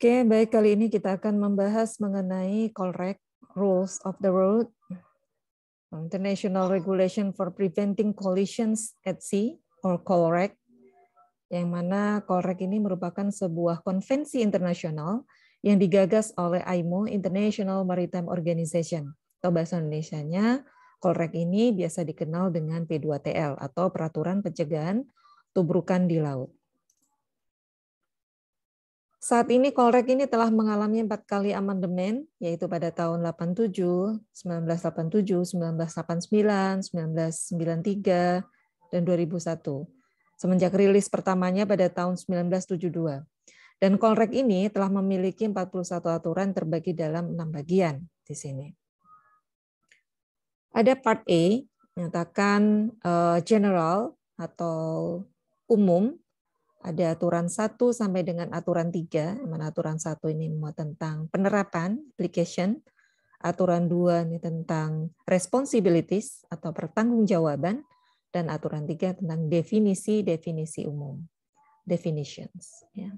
Oke, baik kali ini kita akan membahas mengenai Colrec Rules of the Road, International Regulation for Preventing Collisions at Sea, or Colrec, yang mana Colrec ini merupakan sebuah konvensi internasional yang digagas oleh IMO International Maritime Organization. Atau bahasa Indonesia-nya Colrec ini biasa dikenal dengan P2TL atau Peraturan Pencegahan Tubrukan di Laut. Saat ini Kolrek ini telah mengalami empat kali amandemen, yaitu pada tahun 87, 1987, 1989, 1993, dan 2001. Semenjak rilis pertamanya pada tahun 1972. Dan Kolrek ini telah memiliki 41 aturan terbagi dalam enam bagian di sini. Ada part A, menyatakan eh, general atau umum ada aturan 1 sampai dengan aturan 3. Mana aturan 1 ini memuat tentang penerapan application, aturan 2 ini tentang responsibilities atau pertanggungjawaban dan aturan 3 tentang definisi-definisi umum, definitions ya.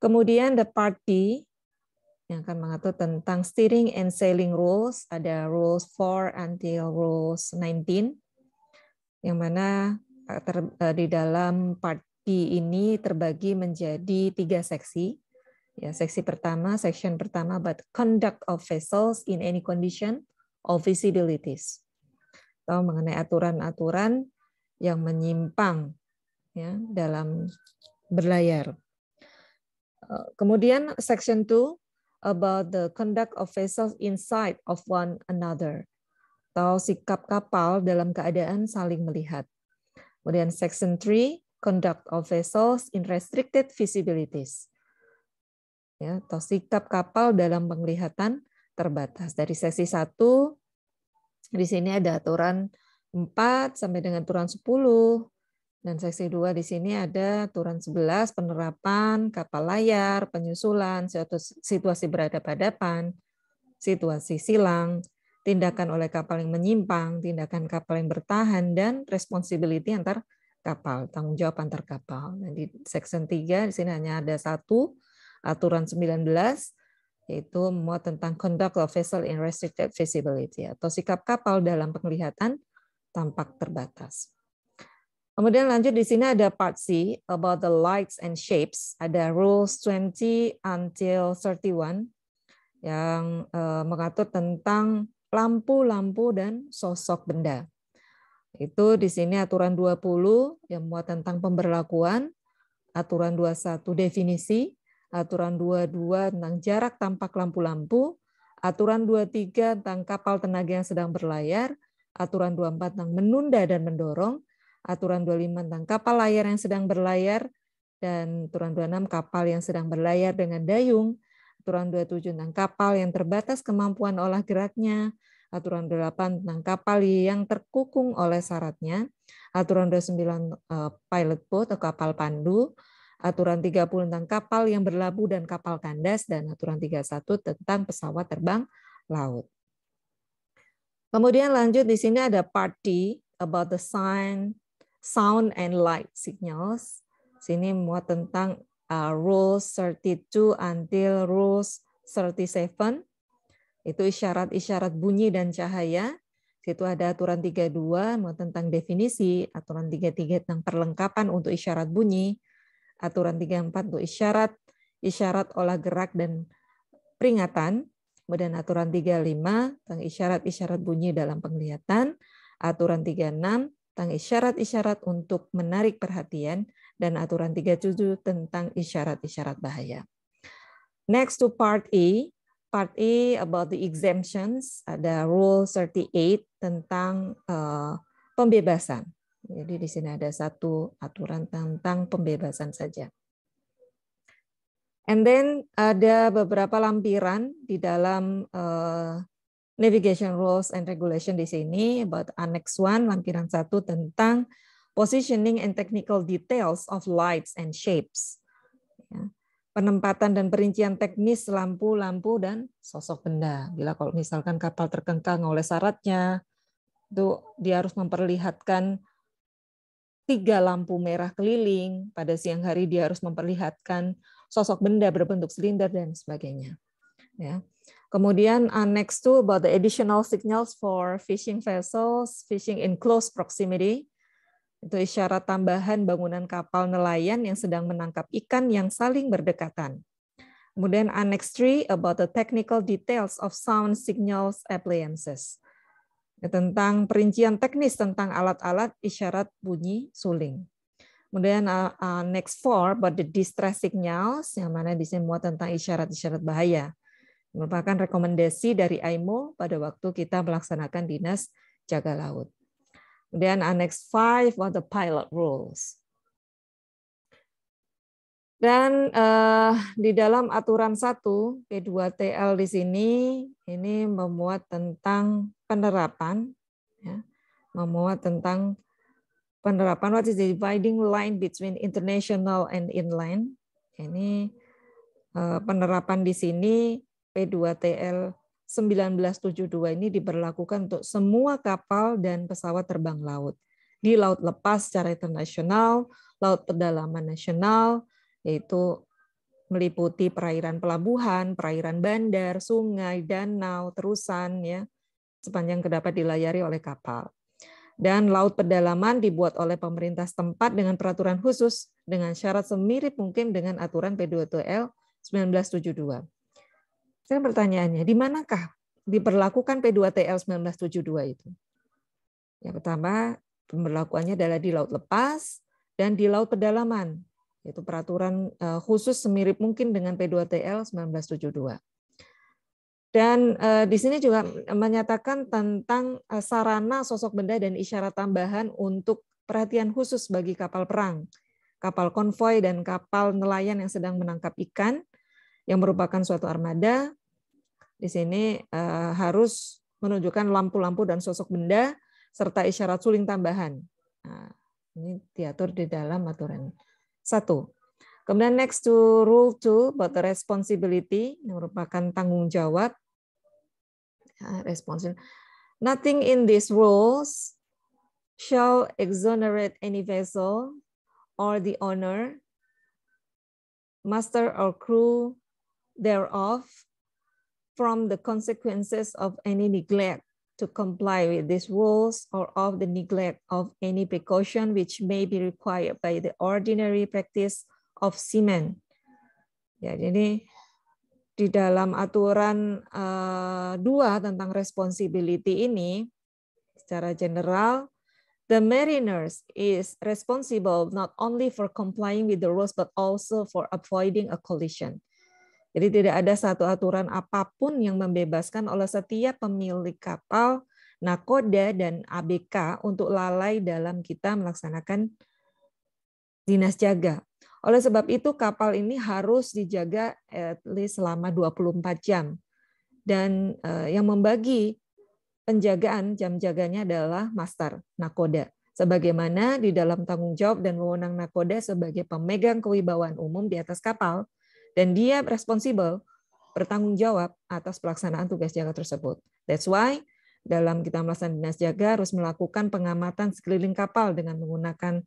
Kemudian the part B yang akan mengatur tentang steering and sailing rules, ada rules 4 until rules 19 yang mana eh, eh, di dalam part di ini terbagi menjadi tiga seksi. Ya, seksi pertama, section pertama, but conduct of vessels in any condition of visibilities. Atau mengenai aturan-aturan yang menyimpang ya, dalam berlayar. Eh, kemudian section 2 about the conduct of vessels inside of one another atau sikap kapal dalam keadaan saling melihat. Kemudian section 3 conduct of vessels in restricted visibilities. Ya, atau sikap kapal dalam penglihatan terbatas. Dari sesi 1, di sini ada aturan 4 sampai dengan aturan 10, dan sesi 2 di sini ada aturan 11, penerapan, kapal layar, penyusulan, situasi berhadapan-hadapan, situasi silang, tindakan oleh kapal yang menyimpang, tindakan kapal yang bertahan, dan responsibility antar kapal, tanggung jawab antar kapal. Nah, di section 3 di sini hanya ada satu aturan 19 yaitu muat tentang conduct of vessel in restricted visibility atau sikap kapal dalam penglihatan tampak terbatas. Kemudian lanjut di sini ada part C about the lights and shapes. Ada rules 20 until 31 yang eh, mengatur tentang lampu-lampu dan sosok benda. Itu di sini aturan 20 yang muat tentang pemberlakuan, aturan 21 definisi, aturan 22 tentang jarak tampak lampu-lampu, aturan 23 tentang kapal tenaga yang sedang berlayar, aturan 24 tentang menunda dan mendorong, aturan 25 tentang kapal layar yang sedang berlayar, dan aturan 26 kapal yang sedang berlayar dengan dayung, aturan 27 tentang kapal yang terbatas kemampuan olah geraknya, aturan 8 tentang kapal yang terkukung oleh syaratnya, aturan 29 eh, pilot boat atau kapal pandu, aturan 30 tentang kapal yang berlabuh dan kapal kandas, dan aturan 31 tentang pesawat terbang laut. Kemudian lanjut di sini ada party about the sign, sound and light signals. Sini muat tentang uh, rules 32 until rules 37 itu isyarat-isyarat bunyi dan cahaya. Situ ada aturan 32 tentang definisi, aturan 33 tentang perlengkapan untuk isyarat bunyi, aturan 34 untuk isyarat, isyarat olah gerak dan peringatan, kemudian aturan 35 tentang isyarat-isyarat bunyi dalam penglihatan, aturan 36 tentang isyarat-isyarat untuk menarik perhatian, dan aturan 37 tentang isyarat-isyarat bahaya. Next to part E, part A about the exemptions, ada rule 38 tentang uh, pembebasan. Jadi di sini ada satu aturan tentang pembebasan saja. And then ada beberapa lampiran di dalam uh, navigation rules and regulation di sini about annex One, lampiran Satu tentang positioning and technical details of lights and shapes. Yeah penempatan dan perincian teknis lampu, lampu, dan sosok benda. Bila kalau misalkan kapal terkengkang oleh syaratnya, itu dia harus memperlihatkan tiga lampu merah keliling, pada siang hari dia harus memperlihatkan sosok benda berbentuk silinder, dan sebagainya. Ya. Kemudian uh, next to about the additional signals for fishing vessels fishing in close proximity. Itu isyarat tambahan bangunan kapal nelayan yang sedang menangkap ikan yang saling berdekatan. Kemudian annex 3 about the technical details of sound signals appliances. Tentang perincian teknis tentang alat-alat isyarat bunyi suling. Kemudian uh, uh, next four about the distress signals yang mana di sini tentang isyarat-isyarat bahaya. Merupakan rekomendasi dari IMO pada waktu kita melaksanakan dinas jaga laut. Then Annex 5 are the pilot rules. Dan uh, di dalam aturan 1 P2TL di sini ini memuat tentang penerapan ya, memuat tentang penerapan what is the dividing line between international and inland. Ini uh, penerapan di sini P2TL 1972 ini diberlakukan untuk semua kapal dan pesawat terbang laut di laut lepas secara internasional, laut pedalaman nasional, yaitu meliputi perairan pelabuhan, perairan bandar, sungai, danau, terusan ya sepanjang kedapat dilayari oleh kapal. Dan laut pedalaman dibuat oleh pemerintah setempat dengan peraturan khusus dengan syarat semirip mungkin dengan aturan p 2 l 1972. Sekarang pertanyaannya, di manakah diperlakukan P2TL 1972 itu? Yang pertama, pemberlakuannya adalah di laut lepas dan di laut pedalaman, yaitu peraturan eh, khusus semirip mungkin dengan P2TL 1972. Dan eh, di sini juga menyatakan tentang eh, sarana sosok benda dan isyarat tambahan untuk perhatian khusus bagi kapal perang, kapal konvoi dan kapal nelayan yang sedang menangkap ikan yang merupakan suatu armada di sini eh, harus menunjukkan lampu-lampu dan sosok benda serta isyarat suling tambahan. Nah, ini diatur di dalam aturan satu. Kemudian next to rule two about the responsibility yang merupakan tanggung jawab. Ya, Responsible. Nothing in these rules shall exonerate any vessel or the owner, master or crew thereof from the consequences of any neglect to comply with these rules or of the neglect of any precaution which may be required by the ordinary practice of seamen. Ya, jadi di dalam aturan uh, dua tentang responsibility ini secara general the mariners is responsible not only for complying with the rules but also for avoiding a collision. Jadi tidak ada satu aturan apapun yang membebaskan oleh setiap pemilik kapal nakoda dan ABK untuk lalai dalam kita melaksanakan dinas jaga. Oleh sebab itu kapal ini harus dijaga at least selama 24 jam. Dan eh, yang membagi penjagaan jam jaganya adalah master nakoda. Sebagaimana di dalam tanggung jawab dan wewenang nakoda sebagai pemegang kewibawaan umum di atas kapal, dan dia responsibel, bertanggung jawab atas pelaksanaan tugas jaga tersebut. That's why dalam kita melaksanakan dinas jaga harus melakukan pengamatan sekeliling kapal dengan menggunakan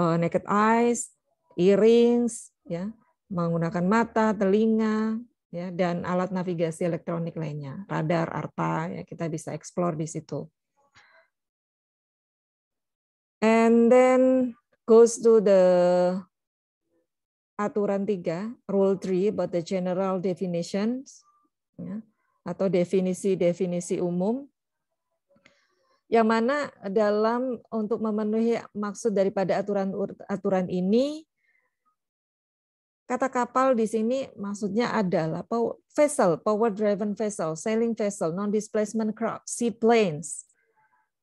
uh, naked eyes, earrings, ya, menggunakan mata, telinga, ya, dan alat navigasi elektronik lainnya, radar, arpa, ya, kita bisa explore di situ. And then goes to the aturan 3, rule 3 about the general definitions, ya, atau definisi-definisi umum, yang mana dalam untuk memenuhi maksud daripada aturan-aturan ini, kata kapal di sini maksudnya adalah vessel, power-driven vessel, sailing vessel, non-displacement craft, seaplanes,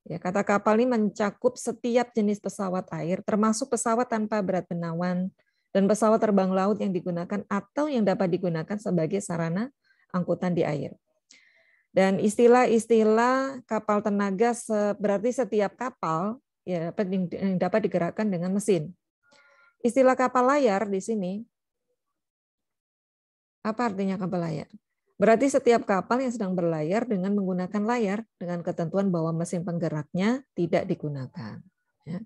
Ya, kata kapal ini mencakup setiap jenis pesawat air, termasuk pesawat tanpa berat benawan, dan pesawat terbang laut yang digunakan atau yang dapat digunakan sebagai sarana angkutan di air. Dan istilah-istilah kapal tenaga berarti setiap kapal ya yang eh, dapat digerakkan dengan mesin. Istilah kapal layar di sini apa artinya kapal layar? Berarti setiap kapal yang sedang berlayar dengan menggunakan layar dengan ketentuan bahwa mesin penggeraknya tidak digunakan. Ya.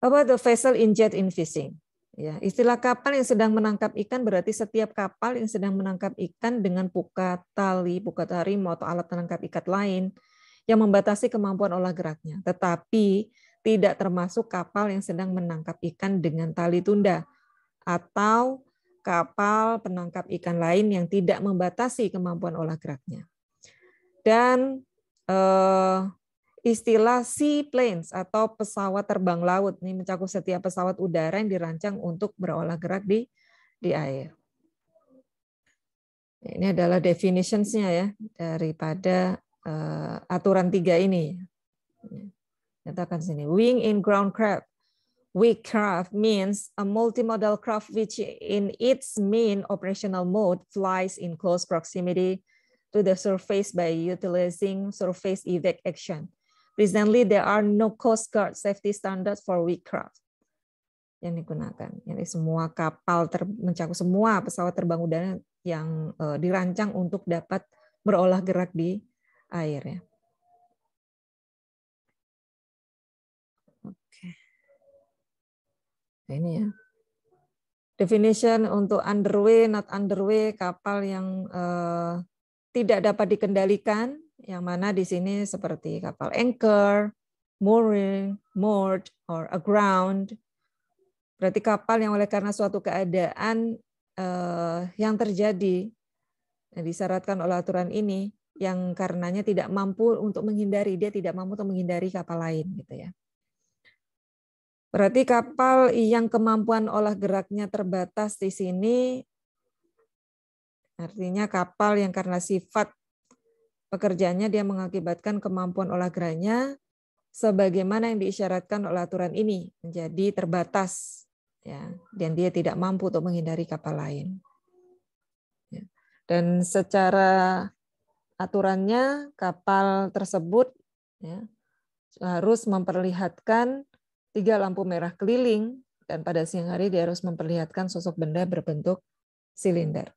the vessel in jet in fishing. Ya, istilah kapal yang sedang menangkap ikan berarti setiap kapal yang sedang menangkap ikan dengan pukat, tali, pukat harimau atau alat penangkap ikat lain yang membatasi kemampuan olah geraknya. Tetapi tidak termasuk kapal yang sedang menangkap ikan dengan tali tunda atau kapal penangkap ikan lain yang tidak membatasi kemampuan olah geraknya. Dan eh, istilah sea planes atau pesawat terbang laut. Ini mencakup setiap pesawat udara yang dirancang untuk berolah gerak di di air. Ini adalah definitionsnya ya daripada uh, aturan tiga ini. Nyatakan sini, wing in ground craft. Weak craft means a multimodal craft which in its main operational mode flies in close proximity to the surface by utilizing surface evac action. Recently, there are no Coast Guard safety standards for craft yang digunakan. Jadi semua kapal ter, mencakup semua pesawat terbang udara yang uh, dirancang untuk dapat berolah gerak di air ya. Oke. Okay. Nah, ini ya. Definition untuk underway, not underway, kapal yang uh, tidak dapat dikendalikan yang mana di sini seperti kapal anchor, mooring, moored, or aground. Berarti kapal yang oleh karena suatu keadaan eh, yang terjadi yang disyaratkan oleh aturan ini yang karenanya tidak mampu untuk menghindari dia tidak mampu untuk menghindari kapal lain gitu ya. Berarti kapal yang kemampuan olah geraknya terbatas di sini artinya kapal yang karena sifat pekerjaannya dia mengakibatkan kemampuan olah olahraganya sebagaimana yang diisyaratkan oleh aturan ini menjadi terbatas ya dan dia tidak mampu untuk menghindari kapal lain. Ya. Dan secara aturannya kapal tersebut ya, harus memperlihatkan tiga lampu merah keliling dan pada siang hari dia harus memperlihatkan sosok benda berbentuk silinder.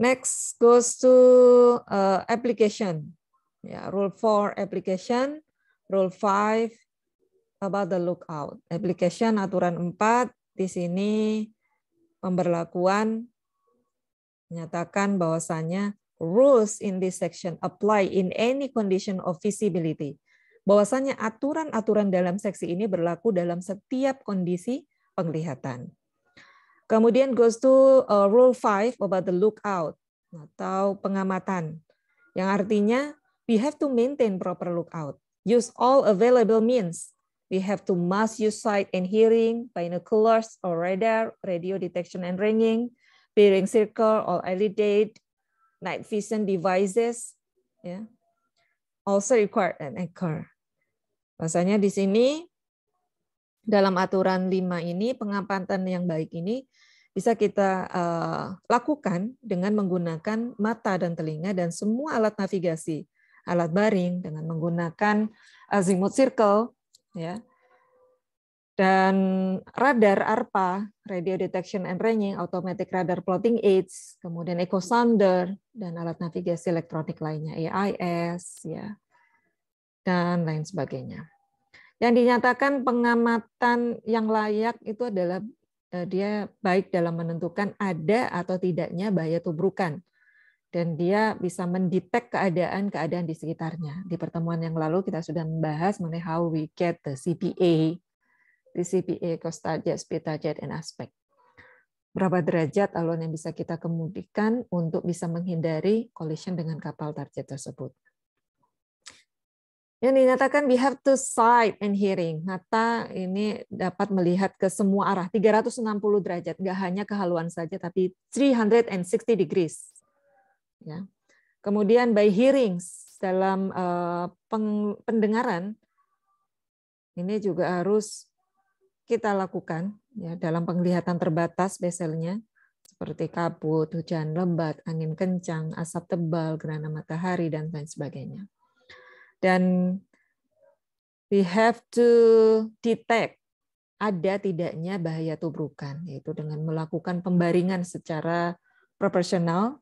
Next goes to uh, application. Yeah, rule four application, rule five about the lookout. Application aturan empat di sini pemberlakuan menyatakan bahwasannya rules in this section apply in any condition of visibility. Bahwasannya aturan-aturan dalam seksi ini berlaku dalam setiap kondisi penglihatan. Kemudian goes to uh, rule five about the lookout atau pengamatan. Yang artinya we have to maintain proper lookout. Use all available means. We have to must use sight and hearing, binoculars or radar, radio detection and ringing, bearing circle or elidate, night vision devices. Yeah. Also required an anchor. Bahasanya di sini dalam aturan 5 ini pengamatan yang baik ini bisa kita uh, lakukan dengan menggunakan mata dan telinga dan semua alat navigasi, alat baring dengan menggunakan azimut eh, circle ya. Dan radar ARPA, radio detection and ranging, automatic radar plotting aids, kemudian echo sounder dan alat navigasi elektronik lainnya AIS ya. Dan lain sebagainya. Yang dinyatakan pengamatan yang layak itu adalah eh, dia baik dalam menentukan ada atau tidaknya bahaya tubrukan dan dia bisa mendetek keadaan-keadaan di sekitarnya. Di pertemuan yang lalu kita sudah membahas mengenai how we get the CPA, the CPA, cost target, speed target, and aspect. Berapa derajat alun yang bisa kita kemudikan untuk bisa menghindari collision dengan kapal target tersebut. Yang dinyatakan we have to sight and hearing. Mata ini dapat melihat ke semua arah 360 derajat, nggak hanya kehaluan saja tapi 360 degrees. Ya. Kemudian by hearings dalam eh, pendengaran ini juga harus kita lakukan ya dalam penglihatan terbatas beselnya seperti kabut, hujan lebat, angin kencang, asap tebal, gerhana matahari dan lain sebagainya dan we have to detect ada tidaknya bahaya tubrukan yaitu dengan melakukan pembaringan secara proporsional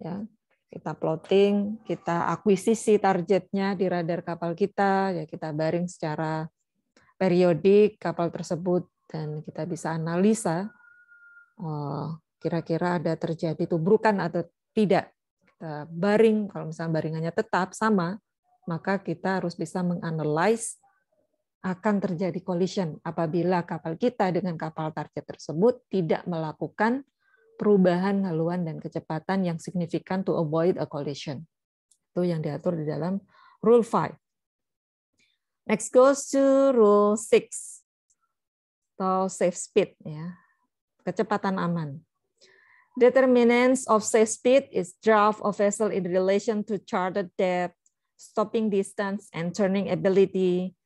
ya kita plotting kita akuisisi targetnya di radar kapal kita ya kita baring secara periodik kapal tersebut dan kita bisa analisa oh, kira-kira oh, ada terjadi tubrukan atau tidak kita baring kalau misalnya baringannya tetap sama maka kita harus bisa menganalisis akan terjadi collision apabila kapal kita dengan kapal target tersebut tidak melakukan perubahan haluan dan kecepatan yang signifikan to avoid a collision. Itu yang diatur di dalam rule 5. Next goes to rule 6 atau safe speed ya. Kecepatan aman. Determinants of safe speed is draft of vessel in relation to charted depth stopping distance and turning ability,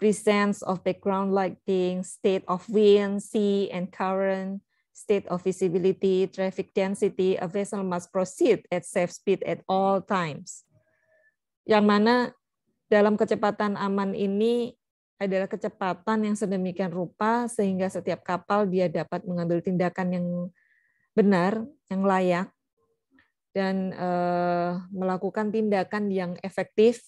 presence of background lighting, state of wind, sea, and current, state of visibility, traffic density, a vessel must proceed at safe speed at all times. Yang mana dalam kecepatan aman ini adalah kecepatan yang sedemikian rupa sehingga setiap kapal dia dapat mengambil tindakan yang benar, yang layak, dan eh, melakukan tindakan yang efektif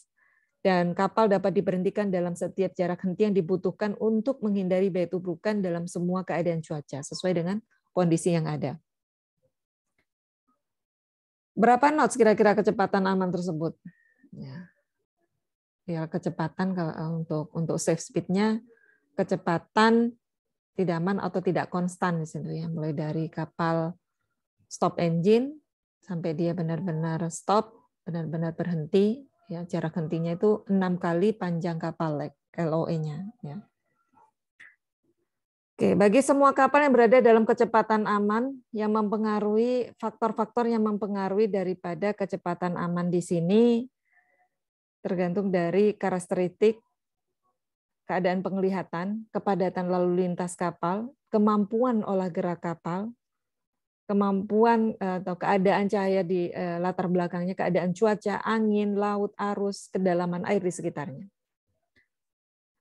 dan kapal dapat diberhentikan dalam setiap jarak henti yang dibutuhkan untuk menghindari batu bukan dalam semua keadaan cuaca sesuai dengan kondisi yang ada. Berapa knots kira-kira kecepatan aman tersebut? Ya, ya kecepatan kalau eh, untuk untuk safe speednya kecepatan tidak aman atau tidak konstan di situ ya, mulai dari kapal stop engine sampai dia benar-benar stop, benar-benar berhenti. Ya, jarak hentinya itu enam kali panjang kapal LOE-nya. Ya. Oke, bagi semua kapal yang berada dalam kecepatan aman yang mempengaruhi faktor-faktor yang mempengaruhi daripada kecepatan aman di sini tergantung dari karakteristik keadaan penglihatan, kepadatan lalu lintas kapal, kemampuan olah gerak kapal, kemampuan eh, atau keadaan cahaya di eh, latar belakangnya, keadaan cuaca, angin, laut, arus, kedalaman air di sekitarnya.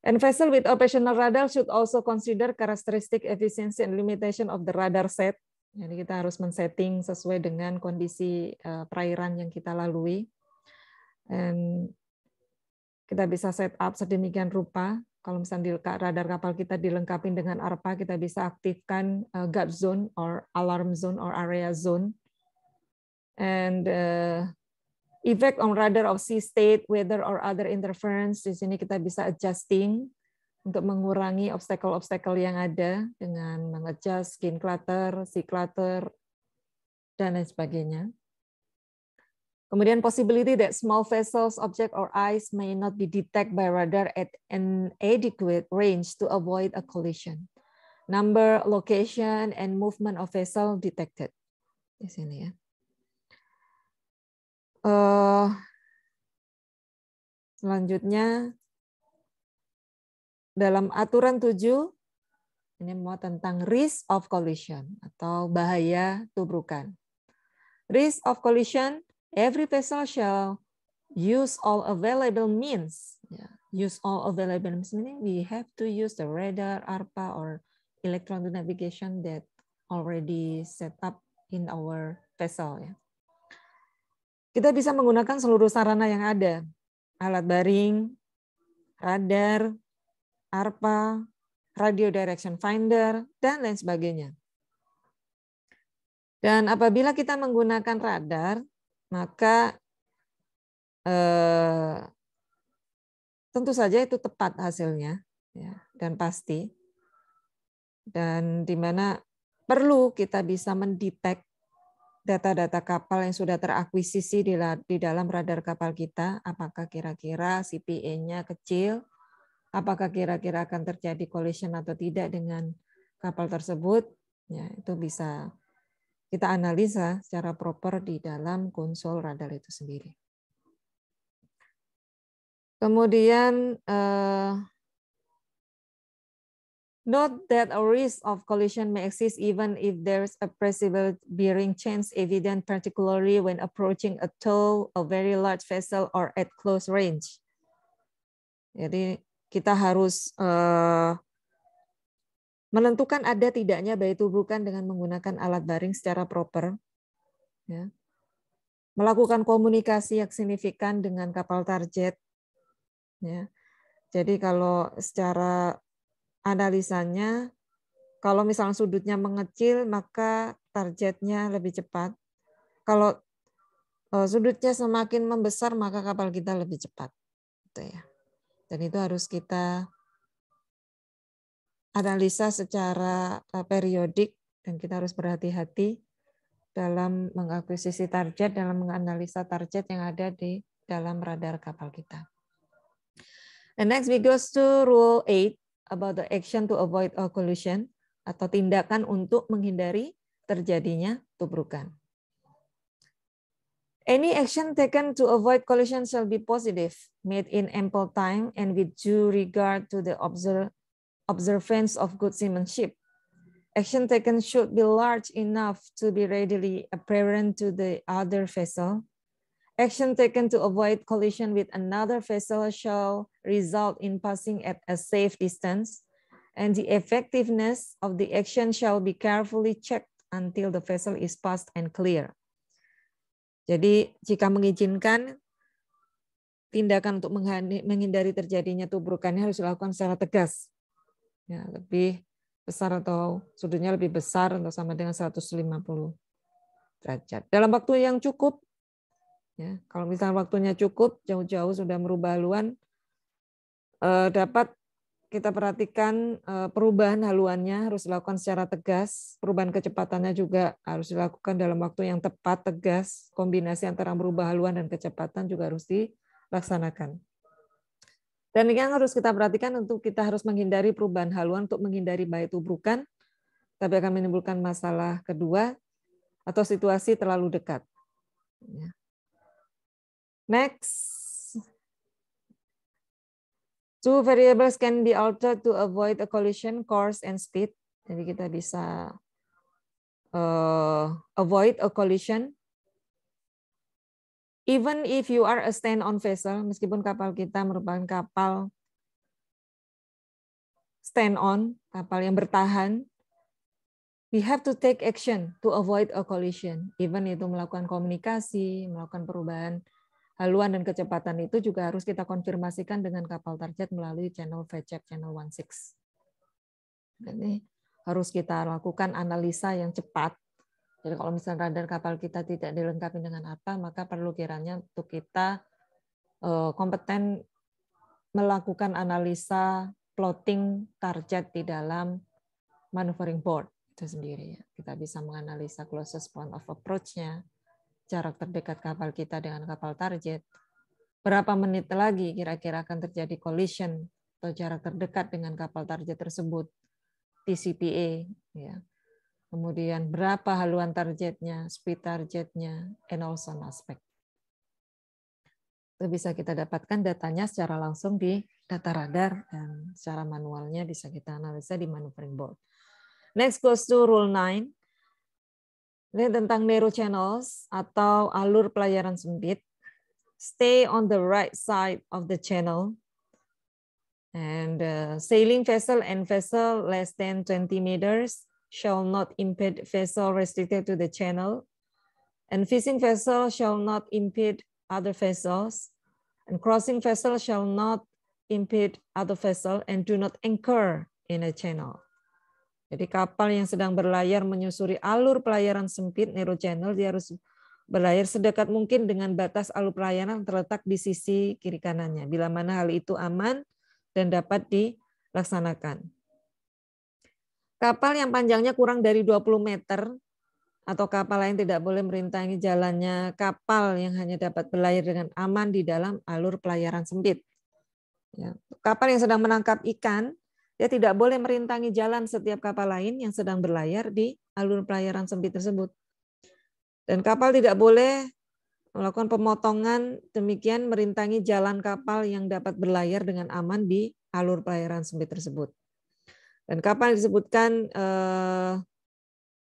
And vessel with operational radar should also consider characteristic efficiency and limitation of the radar set. Jadi kita harus men-setting sesuai dengan kondisi eh, perairan yang kita lalui. And kita bisa set up sedemikian rupa kalau misalnya di radar kapal kita dilengkapi dengan ARPA, kita bisa aktifkan eh, gap zone or alarm zone or area zone. And uh, effect on radar of sea state, weather or other interference, di sini kita bisa adjusting untuk mengurangi obstacle-obstacle yang ada dengan mengejas skin clutter, sea clutter, dan lain sebagainya. Kemudian possibility that small vessels, object, or eyes may not be detected by radar at an adequate range to avoid a collision. Number, location, and movement of vessel detected. Di sini ya. Uh, selanjutnya, dalam aturan 7, ini mau tentang risk of collision atau bahaya tubrukan. Risk of collision Every vessel shall use all available means. Use all available means meaning we have to use the radar, ARPA, or electronic navigation that already set up in our vessel. Ya. Kita bisa menggunakan seluruh sarana yang ada, alat baring, radar, ARPA, radio direction finder, dan lain sebagainya. Dan apabila kita menggunakan radar, maka eh, tentu saja itu tepat hasilnya ya, dan pasti dan di mana perlu kita bisa mendetek data-data kapal yang sudah terakuisisi di, di dalam radar kapal kita, apakah kira-kira CPA-nya kecil, apakah kira-kira akan terjadi collision atau tidak dengan kapal tersebut, ya itu bisa kita analisa secara proper di dalam konsol radar itu sendiri. Kemudian uh, Note that a risk of collision may exist even if there is a possible bearing chance evident, particularly when approaching a tow, a very large vessel, or at close range. Jadi kita harus uh, menentukan ada tidaknya bayi tubuhkan dengan menggunakan alat baring secara proper, ya. melakukan komunikasi yang signifikan dengan kapal target. Ya. Jadi kalau secara analisanya, kalau misalnya sudutnya mengecil, maka targetnya lebih cepat. Kalau e, sudutnya semakin membesar, maka kapal kita lebih cepat. Gitu ya. Dan itu harus kita analisa secara eh, periodik dan kita harus berhati-hati dalam mengakuisisi target, dalam menganalisa target yang ada di dalam radar kapal kita. And next we go to rule 8 about the action to avoid a collision atau tindakan untuk menghindari terjadinya tubrukan. Any action taken to avoid collision shall be positive, made in ample time and with due regard to the observed observance of good seamanship. Action taken should be large enough to be readily apparent to the other vessel. Action taken to avoid collision with another vessel shall result in passing at a safe distance, and the effectiveness of the action shall be carefully checked until the vessel is passed and clear. Jadi jika mengizinkan, tindakan untuk menghindari terjadinya tubrukannya harus dilakukan secara tegas ya lebih besar atau sudutnya lebih besar atau sama dengan 150 derajat. Dalam waktu yang cukup, ya, kalau misalnya waktunya cukup, jauh-jauh sudah merubah haluan, eh, dapat kita perhatikan eh, perubahan haluannya harus dilakukan secara tegas, perubahan kecepatannya juga harus dilakukan dalam waktu yang tepat, tegas, kombinasi antara merubah haluan dan kecepatan juga harus dilaksanakan. Dan yang harus kita perhatikan untuk kita harus menghindari perubahan haluan untuk menghindari baik tubrukan, tapi akan menimbulkan masalah kedua atau situasi terlalu dekat. Ya. Next. Two variables can be altered to avoid a collision course and speed. Jadi kita bisa uh, avoid a collision Even if you are a stand-on vessel, meskipun kapal kita merupakan kapal stand-on, kapal yang bertahan, we have to take action to avoid a collision. Even itu melakukan komunikasi, melakukan perubahan haluan dan kecepatan itu juga harus kita konfirmasikan dengan kapal target melalui channel VCEP, channel 16. Ini harus kita lakukan analisa yang cepat jadi kalau misalnya radar kapal kita tidak dilengkapi dengan apa, maka perlu kiranya untuk kita eh, kompeten melakukan analisa plotting target di dalam manuvering board itu sendiri. Kita bisa menganalisa closest point of approach-nya, jarak terdekat kapal kita dengan kapal target, berapa menit lagi kira-kira akan terjadi collision atau jarak terdekat dengan kapal target tersebut, TCPA, ya kemudian berapa haluan targetnya, speed targetnya, and also aspect. Itu bisa kita dapatkan datanya secara langsung di data radar dan secara manualnya bisa kita analisa di maneuvering board. Next goes to rule 9. Ini tentang narrow channels atau alur pelayaran sempit. Stay on the right side of the channel and uh, sailing vessel and vessel less than 20 meters shall not impede vessel restricted to the channel, and fishing vessel shall not impede other vessels, and crossing vessel shall not impede other vessel, and do not anchor in a channel. Jadi kapal yang sedang berlayar menyusuri alur pelayaran sempit narrow channel dia harus berlayar sedekat mungkin dengan batas alur pelayaran terletak di sisi kiri kanannya. Bila mana hal itu aman dan dapat dilaksanakan. Kapal yang panjangnya kurang dari 20 meter atau kapal lain tidak boleh merintangi jalannya kapal yang hanya dapat berlayar dengan aman di dalam alur pelayaran sempit. Ya, kapal yang sedang menangkap ikan, dia tidak boleh merintangi jalan setiap kapal lain yang sedang berlayar di alur pelayaran sempit tersebut. Dan kapal tidak boleh melakukan pemotongan demikian merintangi jalan kapal yang dapat berlayar dengan aman di alur pelayaran sempit tersebut. Dan kapan disebutkan eh,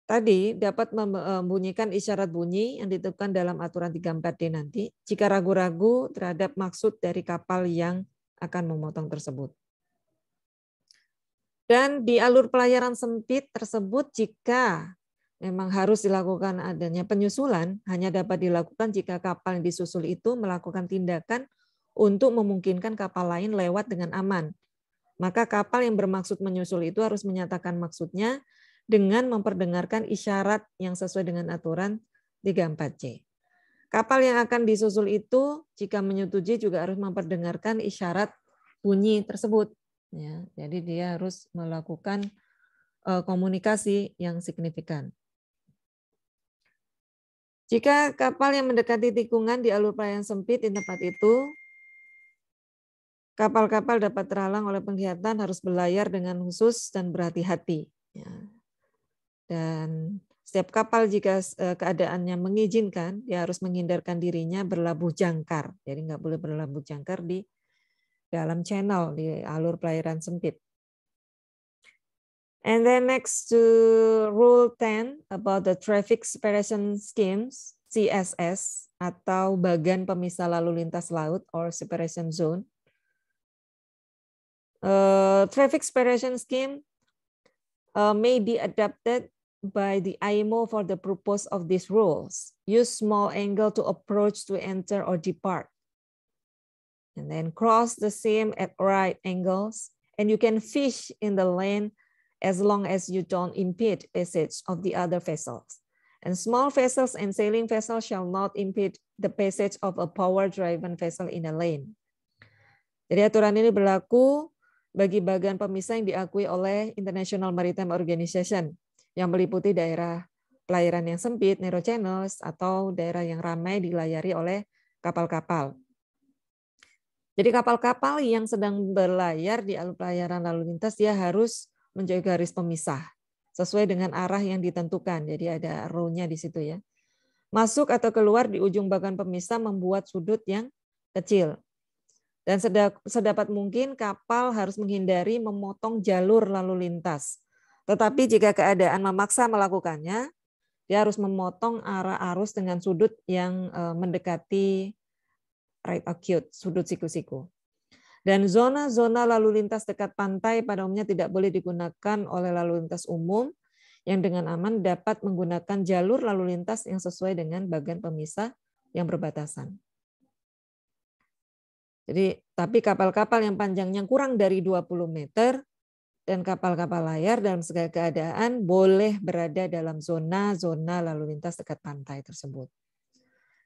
tadi dapat eh, membunyikan isyarat bunyi yang ditentukan dalam aturan 34D nanti jika ragu-ragu terhadap maksud dari kapal yang akan memotong tersebut. Dan di alur pelayaran sempit tersebut jika memang harus dilakukan adanya penyusulan hanya dapat dilakukan jika kapal yang disusul itu melakukan tindakan untuk memungkinkan kapal lain lewat dengan aman maka kapal yang bermaksud menyusul itu harus menyatakan maksudnya dengan memperdengarkan isyarat yang sesuai dengan aturan 34C. Kapal yang akan disusul itu jika menyetujui juga harus memperdengarkan isyarat bunyi tersebut. Ya, jadi dia harus melakukan e, komunikasi yang signifikan. Jika kapal yang mendekati tikungan di alur perairan sempit di tempat itu, Kapal-kapal dapat terhalang oleh penglihatan harus berlayar dengan khusus dan berhati-hati. Ya. Dan setiap kapal jika e, keadaannya mengizinkan, dia harus menghindarkan dirinya berlabuh jangkar. Jadi nggak boleh berlabuh jangkar di dalam channel, di alur pelayaran sempit. And then next to Rule 10 about the Traffic Separation Schemes, CSS, atau Bagan Pemisah Lalu Lintas Laut, or Separation Zone, Uh, traffic separation scheme uh, may be adapted by the IMO for the purpose of these rules. Use small angle to approach to enter or depart. And then cross the same at right angles. And you can fish in the lane as long as you don't impede passage of the other vessels. And small vessels and sailing vessels shall not impede the passage of a power-driven vessel in a lane. Jadi aturan ini berlaku bagi bagian pemisah yang diakui oleh International Maritime Organization yang meliputi daerah pelayaran yang sempit, narrow channels, atau daerah yang ramai dilayari oleh kapal-kapal. Jadi kapal-kapal yang sedang berlayar di alur pelayaran lalu lintas dia harus menjaga garis pemisah sesuai dengan arah yang ditentukan. Jadi ada row di situ ya. Masuk atau keluar di ujung bagan pemisah membuat sudut yang kecil. Dan sedapat mungkin kapal harus menghindari memotong jalur lalu lintas. Tetapi jika keadaan memaksa melakukannya, dia harus memotong arah arus dengan sudut yang eh, mendekati right acute, sudut siku-siku. Dan zona-zona lalu lintas dekat pantai pada umumnya tidak boleh digunakan oleh lalu lintas umum yang dengan aman dapat menggunakan jalur lalu lintas yang sesuai dengan bagian pemisah yang berbatasan. Jadi tapi kapal-kapal yang panjangnya kurang dari 20 meter dan kapal-kapal layar dalam segala keadaan boleh berada dalam zona-zona lalu lintas dekat pantai tersebut.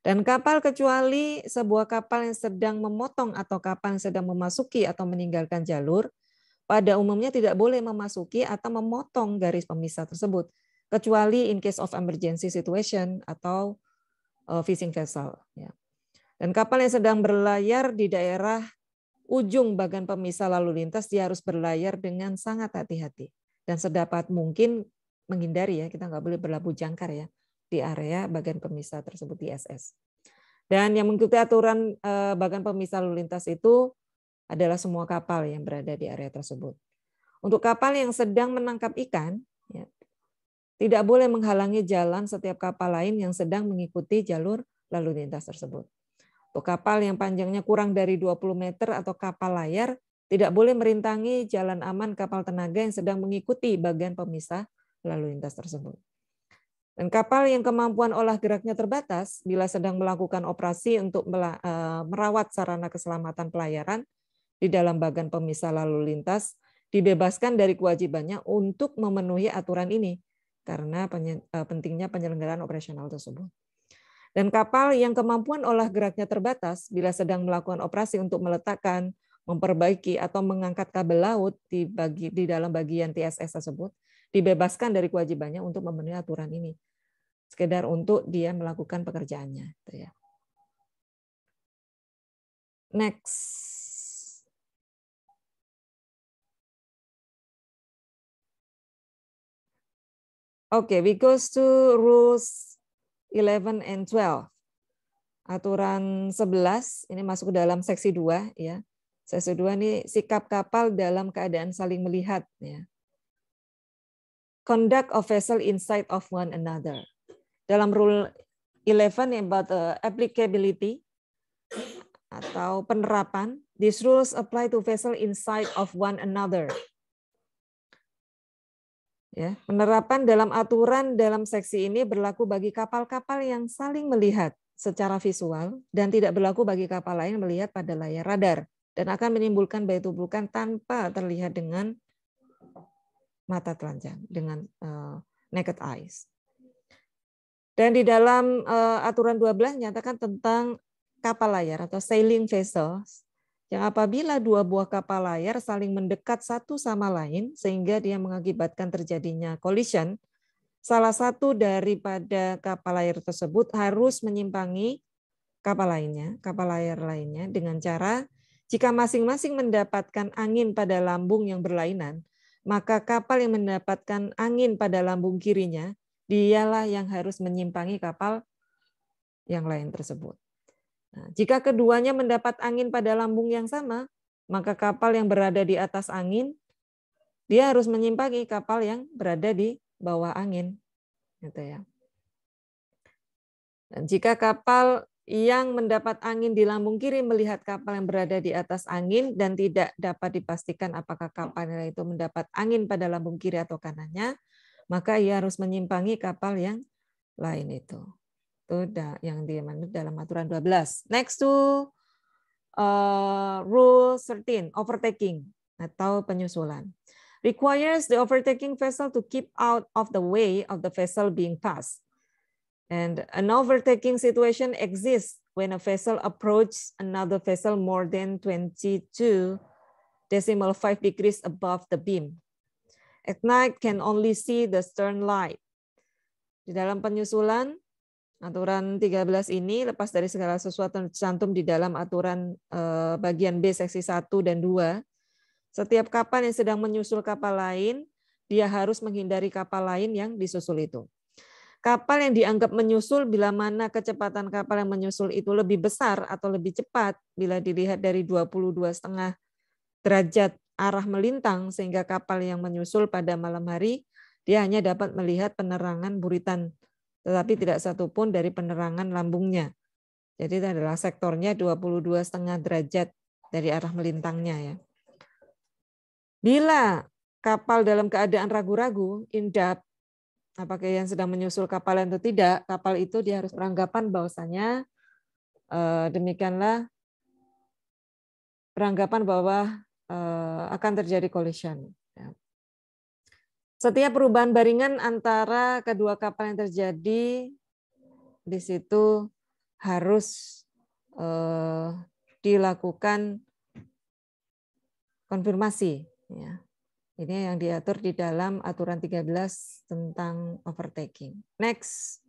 Dan kapal kecuali sebuah kapal yang sedang memotong atau kapal yang sedang memasuki atau meninggalkan jalur, pada umumnya tidak boleh memasuki atau memotong garis pemisah tersebut, kecuali in case of emergency situation atau eh, fishing vessel. Ya. Dan kapal yang sedang berlayar di daerah ujung bagan pemisah lalu lintas dia harus berlayar dengan sangat hati-hati dan sedapat mungkin menghindari ya kita nggak boleh berlabuh jangkar ya di area bagan pemisah tersebut di SS. Dan yang mengikuti aturan eh, bagan pemisah lalu lintas itu adalah semua kapal yang berada di area tersebut. Untuk kapal yang sedang menangkap ikan, ya, tidak boleh menghalangi jalan setiap kapal lain yang sedang mengikuti jalur lalu lintas tersebut atau kapal yang panjangnya kurang dari 20 meter atau kapal layar tidak boleh merintangi jalan aman kapal tenaga yang sedang mengikuti bagian pemisah lalu lintas tersebut. Dan kapal yang kemampuan olah geraknya terbatas bila sedang melakukan operasi untuk eh, merawat sarana keselamatan pelayaran di dalam bagian pemisah lalu lintas dibebaskan dari kewajibannya untuk memenuhi aturan ini karena eh, pentingnya penyelenggaraan operasional tersebut. Dan kapal yang kemampuan olah geraknya terbatas bila sedang melakukan operasi untuk meletakkan, memperbaiki, atau mengangkat kabel laut di, bagi, di dalam bagian TSS tersebut, dibebaskan dari kewajibannya untuk memenuhi aturan ini. Sekedar untuk dia melakukan pekerjaannya. Gitu ya. Next. Okay, we goes to rules 11 and 12. Aturan 11 ini masuk ke dalam seksi 2 ya. Seksi 2 ini sikap kapal dalam keadaan saling melihat ya. Conduct of vessel inside of one another. Dalam rule 11 about uh, applicability atau penerapan, these rules apply to vessel inside of one another Ya, penerapan dalam aturan dalam seksi ini berlaku bagi kapal-kapal yang saling melihat secara visual dan tidak berlaku bagi kapal lain melihat pada layar radar dan akan menimbulkan bayi tubrukan tanpa terlihat dengan mata telanjang dengan uh, naked eyes. Dan di dalam uh, aturan 12 nyatakan tentang kapal layar atau sailing vessels yang apabila dua buah kapal layar saling mendekat satu sama lain sehingga dia mengakibatkan terjadinya collision, salah satu daripada kapal layar tersebut harus menyimpangi kapal lainnya, kapal layar lainnya dengan cara jika masing-masing mendapatkan angin pada lambung yang berlainan, maka kapal yang mendapatkan angin pada lambung kirinya dialah yang harus menyimpangi kapal yang lain tersebut. Nah, jika keduanya mendapat angin pada lambung yang sama, maka kapal yang berada di atas angin, dia harus menyimpangi kapal yang berada di bawah angin. Gitu ya. Dan jika kapal yang mendapat angin di lambung kiri melihat kapal yang berada di atas angin dan tidak dapat dipastikan apakah kapalnya itu mendapat angin pada lambung kiri atau kanannya, maka ia harus menyimpangi kapal yang lain itu. Itu yang dimaksud dalam aturan 12. Next to uh, rule 13, overtaking atau penyusulan. Requires the overtaking vessel to keep out of the way of the vessel being passed. And an overtaking situation exists when a vessel approaches another vessel more than 22 decimal 5 degrees above the beam. At night can only see the stern light. Di dalam penyusulan, Aturan 13 ini lepas dari segala sesuatu yang tercantum di dalam aturan eh, bagian B seksi 1 dan 2. Setiap kapal yang sedang menyusul kapal lain, dia harus menghindari kapal lain yang disusul itu. Kapal yang dianggap menyusul bila mana kecepatan kapal yang menyusul itu lebih besar atau lebih cepat bila dilihat dari 22,5 derajat arah melintang sehingga kapal yang menyusul pada malam hari dia hanya dapat melihat penerangan buritan tetapi tidak satupun dari penerangan lambungnya. Jadi itu adalah sektornya 22,5 derajat dari arah melintangnya ya. Bila kapal dalam keadaan ragu-ragu, indap, apakah yang sedang menyusul kapal atau tidak, kapal itu dia harus beranggapan bahwasanya eh, demikianlah beranggapan bahwa eh, akan terjadi collision. Setiap perubahan baringan antara kedua kapal yang terjadi di situ harus eh, dilakukan konfirmasi. Ya. Ini yang diatur di dalam aturan 13 tentang overtaking. Next,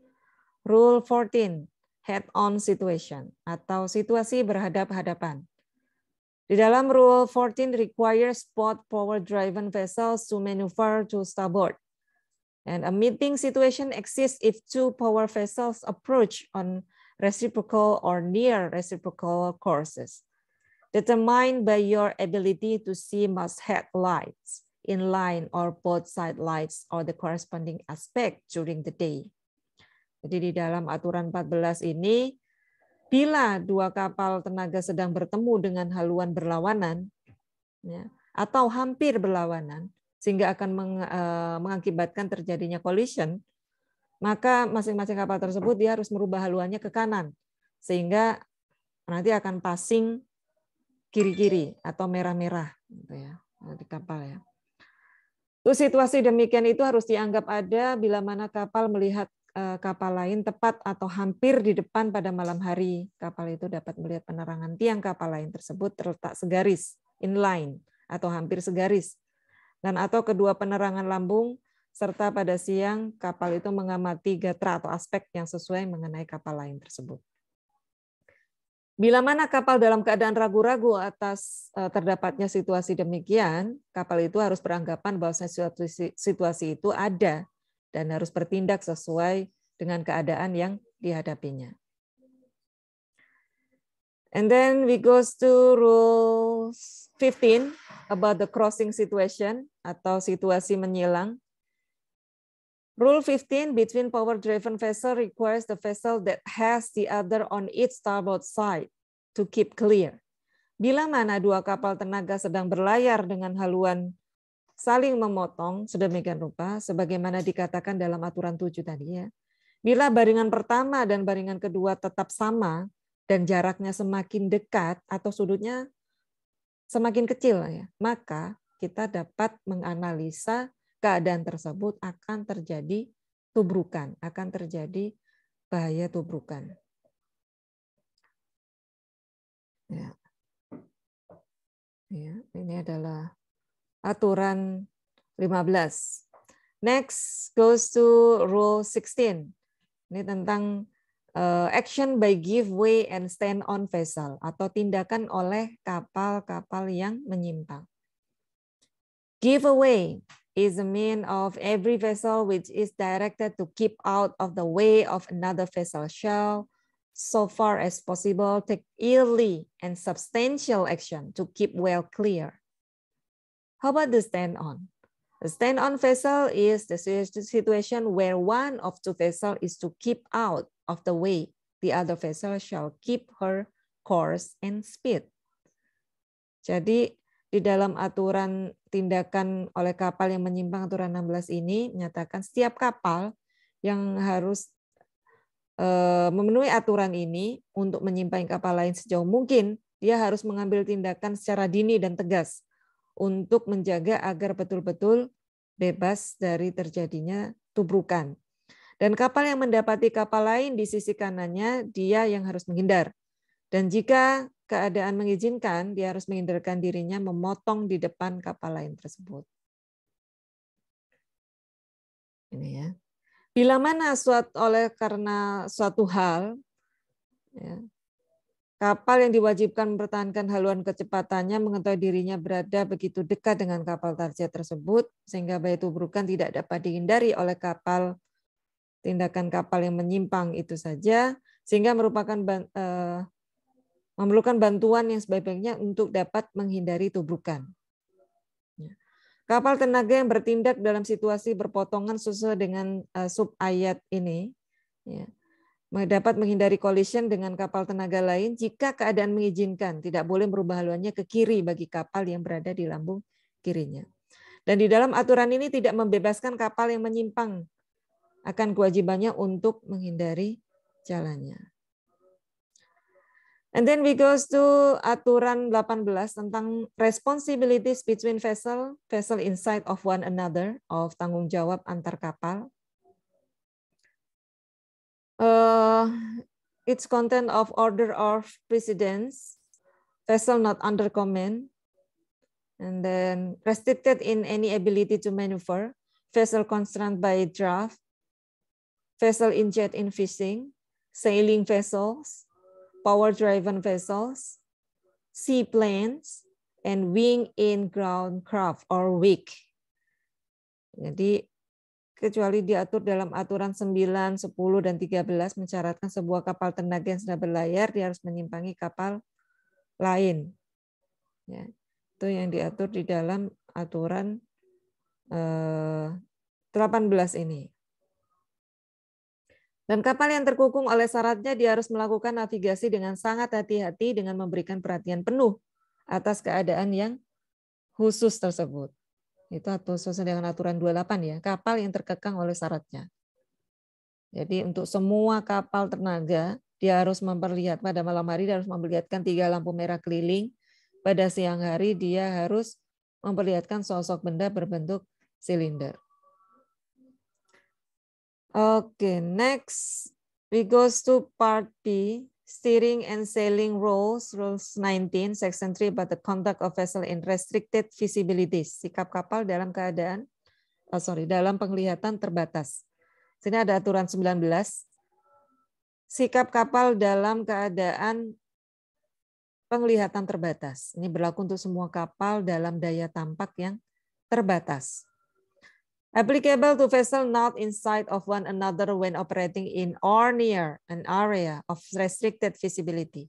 rule 14, head-on situation atau situasi berhadap-hadapan. Di dalam Rule 14 requires spot power-driven vessels to maneuver to starboard. And a meeting situation exists if two power vessels approach on reciprocal or near reciprocal courses, determined by your ability to see masthead lights, in line or both side lights, or the corresponding aspect during the day. Jadi di dalam aturan 14 ini, Bila dua kapal tenaga sedang bertemu dengan haluan berlawanan, ya, atau hampir berlawanan, sehingga akan eh, mengakibatkan terjadinya collision, maka masing-masing kapal tersebut dia harus merubah haluannya ke kanan, sehingga nanti akan passing kiri-kiri atau merah-merah gitu ya di kapal ya. Terus situasi demikian itu harus dianggap ada bila mana kapal melihat Eh, kapal lain tepat atau hampir di depan pada malam hari. Kapal itu dapat melihat penerangan tiang kapal lain tersebut terletak segaris, inline, atau hampir segaris. Dan atau kedua penerangan lambung, serta pada siang kapal itu mengamati gatra atau aspek yang sesuai mengenai kapal lain tersebut. Bila mana kapal dalam keadaan ragu-ragu atas eh, terdapatnya situasi demikian, kapal itu harus beranggapan bahwa situasi, situasi itu ada dan harus bertindak sesuai dengan keadaan yang dihadapinya. And then we goes to rule 15 about the crossing situation atau situasi menyilang. Rule 15 between power driven vessel requires the vessel that has the other on its starboard side to keep clear. Bila mana dua kapal tenaga sedang berlayar dengan haluan saling memotong sedemikian rupa sebagaimana dikatakan dalam aturan tujuh tadi ya. Bila baringan pertama dan baringan kedua tetap sama dan jaraknya semakin dekat atau sudutnya semakin kecil ya, maka kita dapat menganalisa keadaan tersebut akan terjadi tubrukan, akan terjadi bahaya tubrukan. Ya. Ya, ini adalah aturan 15. Next goes to rule 16. Ini tentang uh, action by give way and stand on vessel atau tindakan oleh kapal-kapal yang menyimpang. Give away is a mean of every vessel which is directed to keep out of the way of another vessel shall so far as possible take early and substantial action to keep well clear. How about the stand-on? The stand-on vessel is the situation where one of two vessels is to keep out of the way. The other vessel shall keep her course and speed. Jadi di dalam aturan tindakan oleh kapal yang menyimpang aturan 16 ini menyatakan setiap kapal yang harus eh, memenuhi aturan ini untuk menyimpang kapal lain sejauh mungkin, dia harus mengambil tindakan secara dini dan tegas untuk menjaga agar betul-betul bebas dari terjadinya tubrukan. Dan kapal yang mendapati kapal lain di sisi kanannya, dia yang harus menghindar. Dan jika keadaan mengizinkan, dia harus menghindarkan dirinya memotong di depan kapal lain tersebut. Ini ya. Bila mana suat oleh karena suatu hal, ya, Kapal yang diwajibkan mempertahankan haluan kecepatannya mengetahui dirinya berada begitu dekat dengan kapal target tersebut, sehingga bayi tubrukan tidak dapat dihindari oleh kapal tindakan kapal yang menyimpang itu saja, sehingga merupakan eh, memerlukan bantuan yang sebaik-baiknya untuk dapat menghindari tubrukan. Ya. Kapal tenaga yang bertindak dalam situasi berpotongan sesuai dengan eh, sub ayat ini, ya, dapat menghindari collision dengan kapal tenaga lain jika keadaan mengizinkan, tidak boleh merubah haluannya ke kiri bagi kapal yang berada di lambung kirinya. Dan di dalam aturan ini tidak membebaskan kapal yang menyimpang akan kewajibannya untuk menghindari jalannya. And then we goes to aturan 18 tentang responsibilities between vessel, vessel inside of one another, of tanggung jawab antar kapal. uh, its content of order of precedence, vessel not under command, and then restricted in any ability to maneuver, vessel constrained by draft, vessel in jet in fishing, sailing vessels, power-driven vessels, seaplanes, and wing in ground craft or weak. Jadi kecuali diatur dalam aturan 9, 10, dan 13 mencaratkan sebuah kapal tenaga yang sudah berlayar dia harus menyimpangi kapal lain. Ya, itu yang diatur di dalam aturan eh, 18 ini. Dan kapal yang terkukung oleh syaratnya dia harus melakukan navigasi dengan sangat hati-hati dengan memberikan perhatian penuh atas keadaan yang khusus tersebut itu atau sesuai dengan aturan 28 ya, kapal yang terkekang oleh syaratnya. Jadi untuk semua kapal tenaga, dia harus memperlihat pada malam hari dia harus memperlihatkan tiga lampu merah keliling. Pada siang hari dia harus memperlihatkan sosok benda berbentuk silinder. Oke, okay, next we goes to part B steering and sailing rules, rules 19, section 3 about the conduct of vessel in restricted visibilities, sikap kapal dalam keadaan, oh sorry, dalam penglihatan terbatas. Sini ada aturan 19, sikap kapal dalam keadaan penglihatan terbatas. Ini berlaku untuk semua kapal dalam daya tampak yang terbatas applicable to vessel not inside of one another when operating in or near an area of restricted visibility.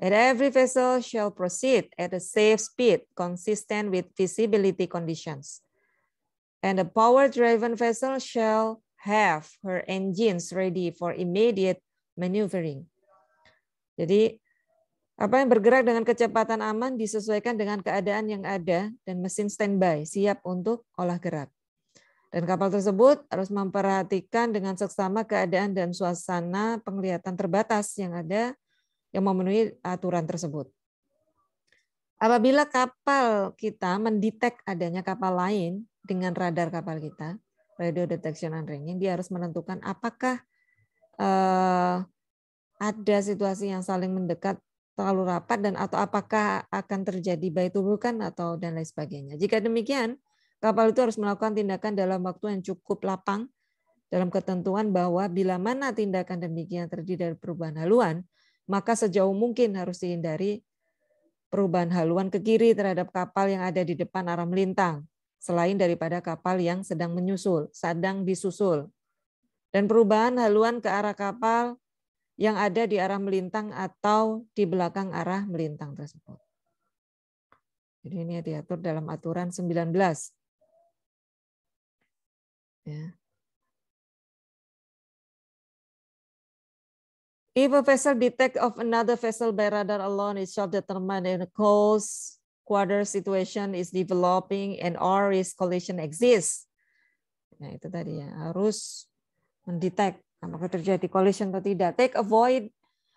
And every vessel shall proceed at a safe speed consistent with visibility conditions. And a power-driven vessel shall have her engines ready for immediate maneuvering. Jadi apa yang bergerak dengan kecepatan aman disesuaikan dengan keadaan yang ada dan mesin standby siap untuk olah gerak. Dan kapal tersebut harus memperhatikan dengan seksama keadaan dan suasana penglihatan terbatas yang ada yang memenuhi aturan tersebut. Apabila kapal kita mendetek adanya kapal lain dengan radar kapal kita, radio detection and ranging, dia harus menentukan apakah eh, ada situasi yang saling mendekat terlalu rapat dan atau apakah akan terjadi baik tubuhkan atau dan lain sebagainya. Jika demikian, Kapal itu harus melakukan tindakan dalam waktu yang cukup lapang dalam ketentuan bahwa bila mana tindakan demikian terjadi dari perubahan haluan, maka sejauh mungkin harus dihindari perubahan haluan ke kiri terhadap kapal yang ada di depan arah melintang, selain daripada kapal yang sedang menyusul, sedang disusul. Dan perubahan haluan ke arah kapal yang ada di arah melintang atau di belakang arah melintang tersebut. Jadi ini diatur dalam aturan 19 Ya. If a vessel detect of another vessel by radar alone, it shall determine in a close quarter situation is developing and or is collision exists. Nah, itu tadi ya, harus mendetek apakah terjadi collision atau tidak. Take avoid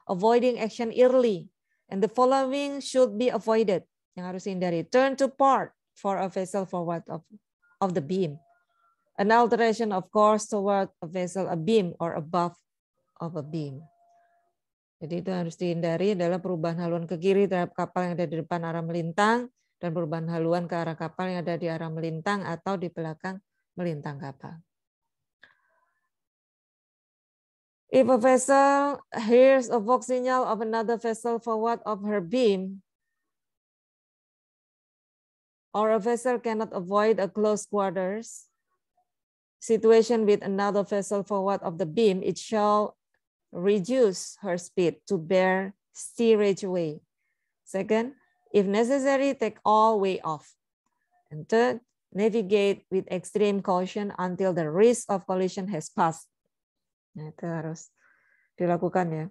avoiding action early and the following should be avoided. Yang harus hindari turn to port for a vessel forward of of the beam an alteration of course toward a vessel, a beam or above of a beam. Jadi itu harus dihindari adalah perubahan haluan ke kiri terhadap kapal yang ada di depan arah melintang dan perubahan haluan ke arah kapal yang ada di arah melintang atau di belakang melintang kapal. If a vessel hears a vox signal of another vessel forward of her beam, or a vessel cannot avoid a close quarters, situation with another vessel forward of the beam, it shall reduce her speed to bear steerage way. Second, if necessary, take all way off. And third, navigate with extreme caution until the risk of collision has passed. Nah, itu harus dilakukan ya.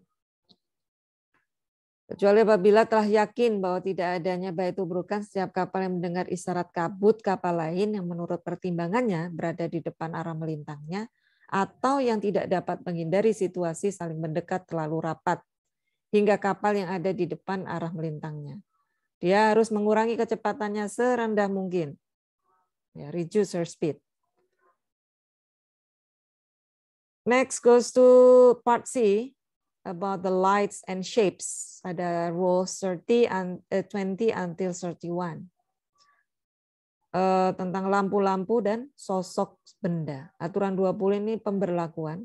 Kecuali apabila telah yakin bahwa tidak adanya baitu burukan setiap kapal yang mendengar isyarat kabut kapal lain yang menurut pertimbangannya berada di depan arah melintangnya, atau yang tidak dapat menghindari situasi saling mendekat terlalu rapat, hingga kapal yang ada di depan arah melintangnya. Dia harus mengurangi kecepatannya serendah mungkin. Ya, reduce her speed. Next goes to part C, about the lights and shapes ada rules 30 and uh, eh, 20 until 31 uh, eh, tentang lampu-lampu dan sosok benda aturan 20 ini pemberlakuan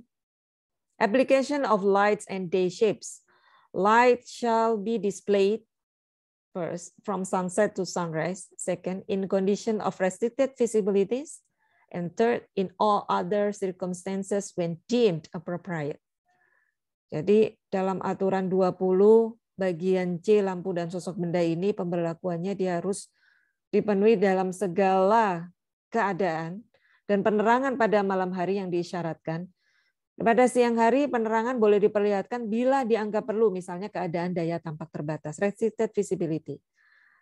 application of lights and day shapes light shall be displayed first from sunset to sunrise second in condition of restricted visibilities and third in all other circumstances when deemed appropriate jadi dalam aturan 20 bagian C lampu dan sosok benda ini pemberlakuannya dia harus dipenuhi dalam segala keadaan dan penerangan pada malam hari yang diisyaratkan. Pada siang hari, penerangan boleh diperlihatkan bila dianggap perlu, misalnya keadaan daya tampak terbatas, restricted visibility.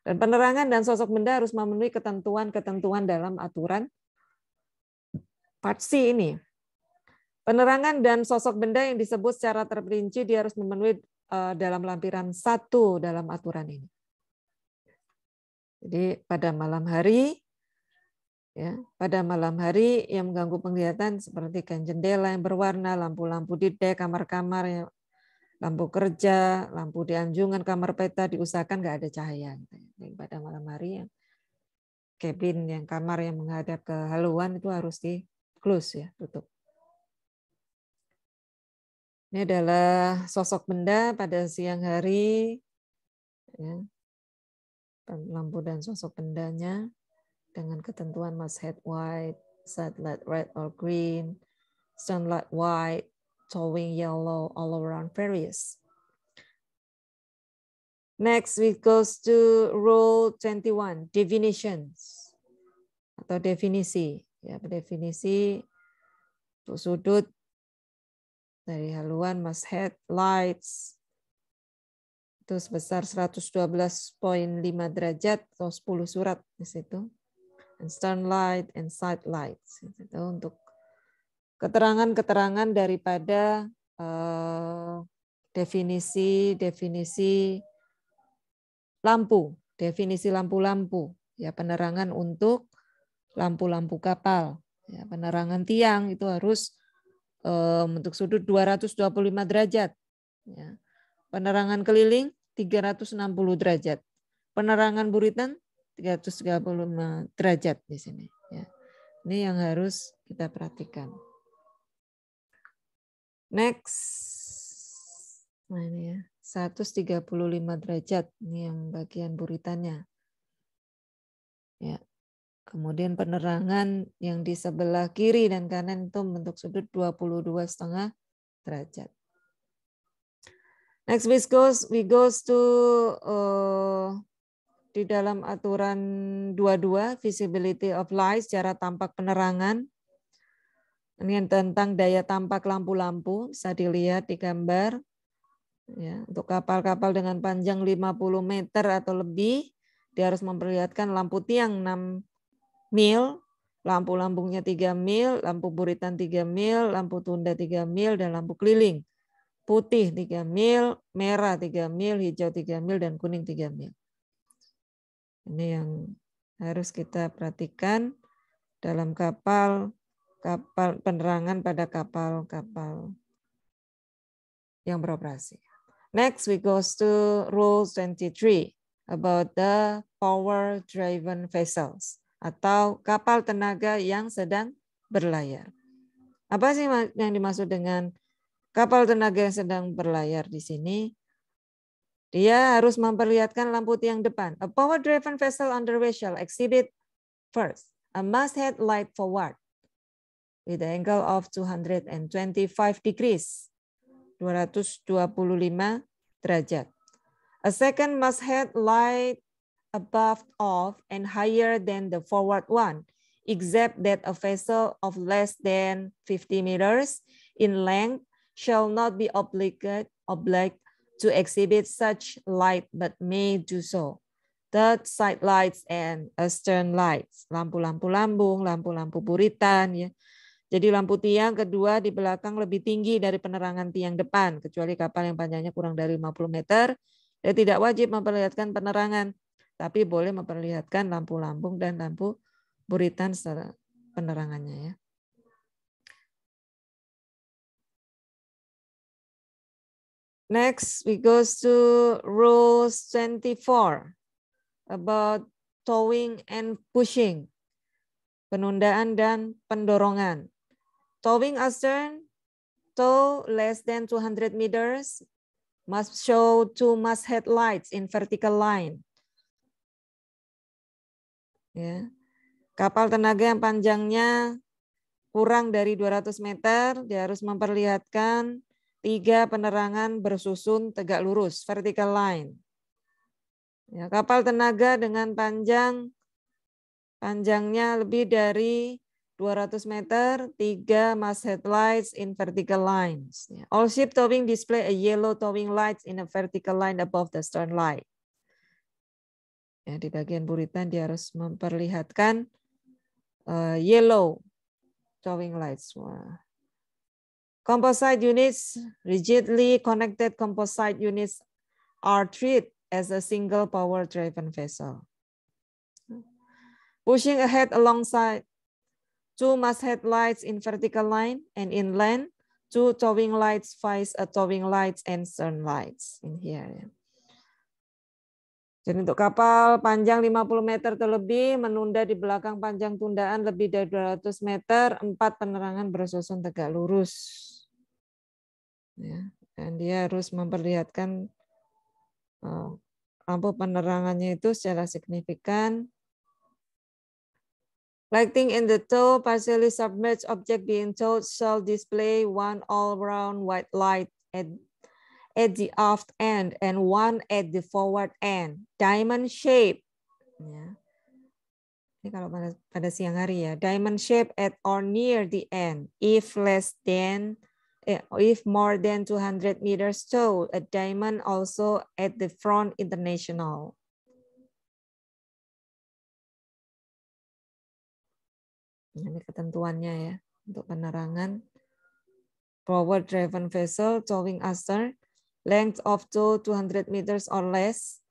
Dan penerangan dan sosok benda harus memenuhi ketentuan-ketentuan dalam aturan Part C ini. Penerangan dan sosok benda yang disebut secara terperinci dia harus memenuhi eh, dalam lampiran satu dalam aturan ini. Jadi pada malam hari, ya pada malam hari yang mengganggu penglihatan seperti kan jendela yang berwarna, lampu-lampu di dek, kamar-kamar, lampu kerja, lampu di anjungan, kamar peta diusahakan nggak ada cahaya. Jadi pada malam hari yang kabin yang kamar yang menghadap ke haluan itu harus di close ya tutup. Ini adalah sosok benda pada siang hari, ya. lampu dan sosok bendanya dengan ketentuan must head white, side light red or green, sunlight white, towing yellow, all around various. Next, we goes to rule 21, definitions atau definisi. Ya, definisi untuk sudut dari haluan Mas headlights itu sebesar 112.5 derajat atau 10 surat di situ. And stern light and side lights itu untuk keterangan-keterangan daripada definisi-definisi eh, lampu, definisi lampu-lampu, ya penerangan untuk lampu-lampu kapal, ya penerangan tiang itu harus untuk sudut 225 derajat. Ya. Penerangan keliling 360 derajat. Penerangan buritan 335 derajat di sini. Ya. Ini yang harus kita perhatikan. Next. Nah ini ya. 135 derajat. Ini yang bagian buritannya. Ya. Kemudian penerangan yang di sebelah kiri dan kanan itu bentuk sudut 22,5 derajat. Next we goes we goes to uh, di dalam aturan 22 visibility of light secara tampak penerangan. Ini tentang daya tampak lampu-lampu bisa dilihat di gambar. Ya, untuk kapal-kapal dengan panjang 50 meter atau lebih dia harus memperlihatkan lampu tiang 6 mil, lampu lambungnya 3 mil, lampu buritan 3 mil, lampu tunda 3 mil, dan lampu keliling. Putih 3 mil, merah 3 mil, hijau 3 mil, dan kuning 3 mil. Ini yang harus kita perhatikan dalam kapal kapal penerangan pada kapal-kapal yang beroperasi. Next, we go to Rule 23 about the power-driven vessels atau kapal tenaga yang sedang berlayar. Apa sih yang dimaksud dengan kapal tenaga yang sedang berlayar di sini? Dia harus memperlihatkan lampu tiang depan. A power-driven vessel underway shall exhibit first a masthead light forward with the angle of 225 degrees, 225 derajat. A second masthead light above of and higher than the forward one, except that a vessel of less than 50 meters in length shall not be obliged, obliged to exhibit such light, but may do so. Third, side lights and stern lights. Lampu-lampu lambung, lampu-lampu buritan. ya. Jadi lampu tiang kedua di belakang lebih tinggi dari penerangan tiang depan, kecuali kapal yang panjangnya kurang dari 50 meter, dia tidak wajib memperlihatkan penerangan tapi boleh memperlihatkan lampu lambung dan lampu buritan penerangannya ya. Next, we go to rule 24 about towing and pushing, penundaan dan pendorongan. Towing astern, tow less than 200 meters, must show two masthead lights in vertical line. Ya. Kapal tenaga yang panjangnya kurang dari 200 meter, dia harus memperlihatkan tiga penerangan bersusun tegak lurus, vertical line. Ya, kapal tenaga dengan panjang panjangnya lebih dari 200 meter, tiga masthead lights in vertical lines. Ya, all ship towing display a yellow towing lights in a vertical line above the stern light. Ya, di bagian buritan dia harus memperlihatkan uh, yellow towing lights. Wah. Composite units, rigidly connected composite units are treated as a single power-driven vessel. Pushing ahead alongside two masthead lights in vertical line and in inland, two towing lights, vice a towing lights and stern lights in here. Dan untuk kapal panjang 50 meter atau lebih, menunda di belakang panjang tundaan lebih dari 200 meter, empat penerangan bersusun tegak lurus. Ya, dan dia harus memperlihatkan eh, lampu penerangannya itu secara signifikan. Lighting in the tow, partially submerged object being towed shall display one all-round white light at at the aft end and one at the forward end. Diamond shape. Ya. Ini kalau pada, pada siang hari ya. Diamond shape at or near the end. If less than, eh, if more than 200 meters tall, a diamond also at the front international. Ini ketentuannya ya untuk penerangan. Forward driven vessel towing astern length of tow 200 meters or less.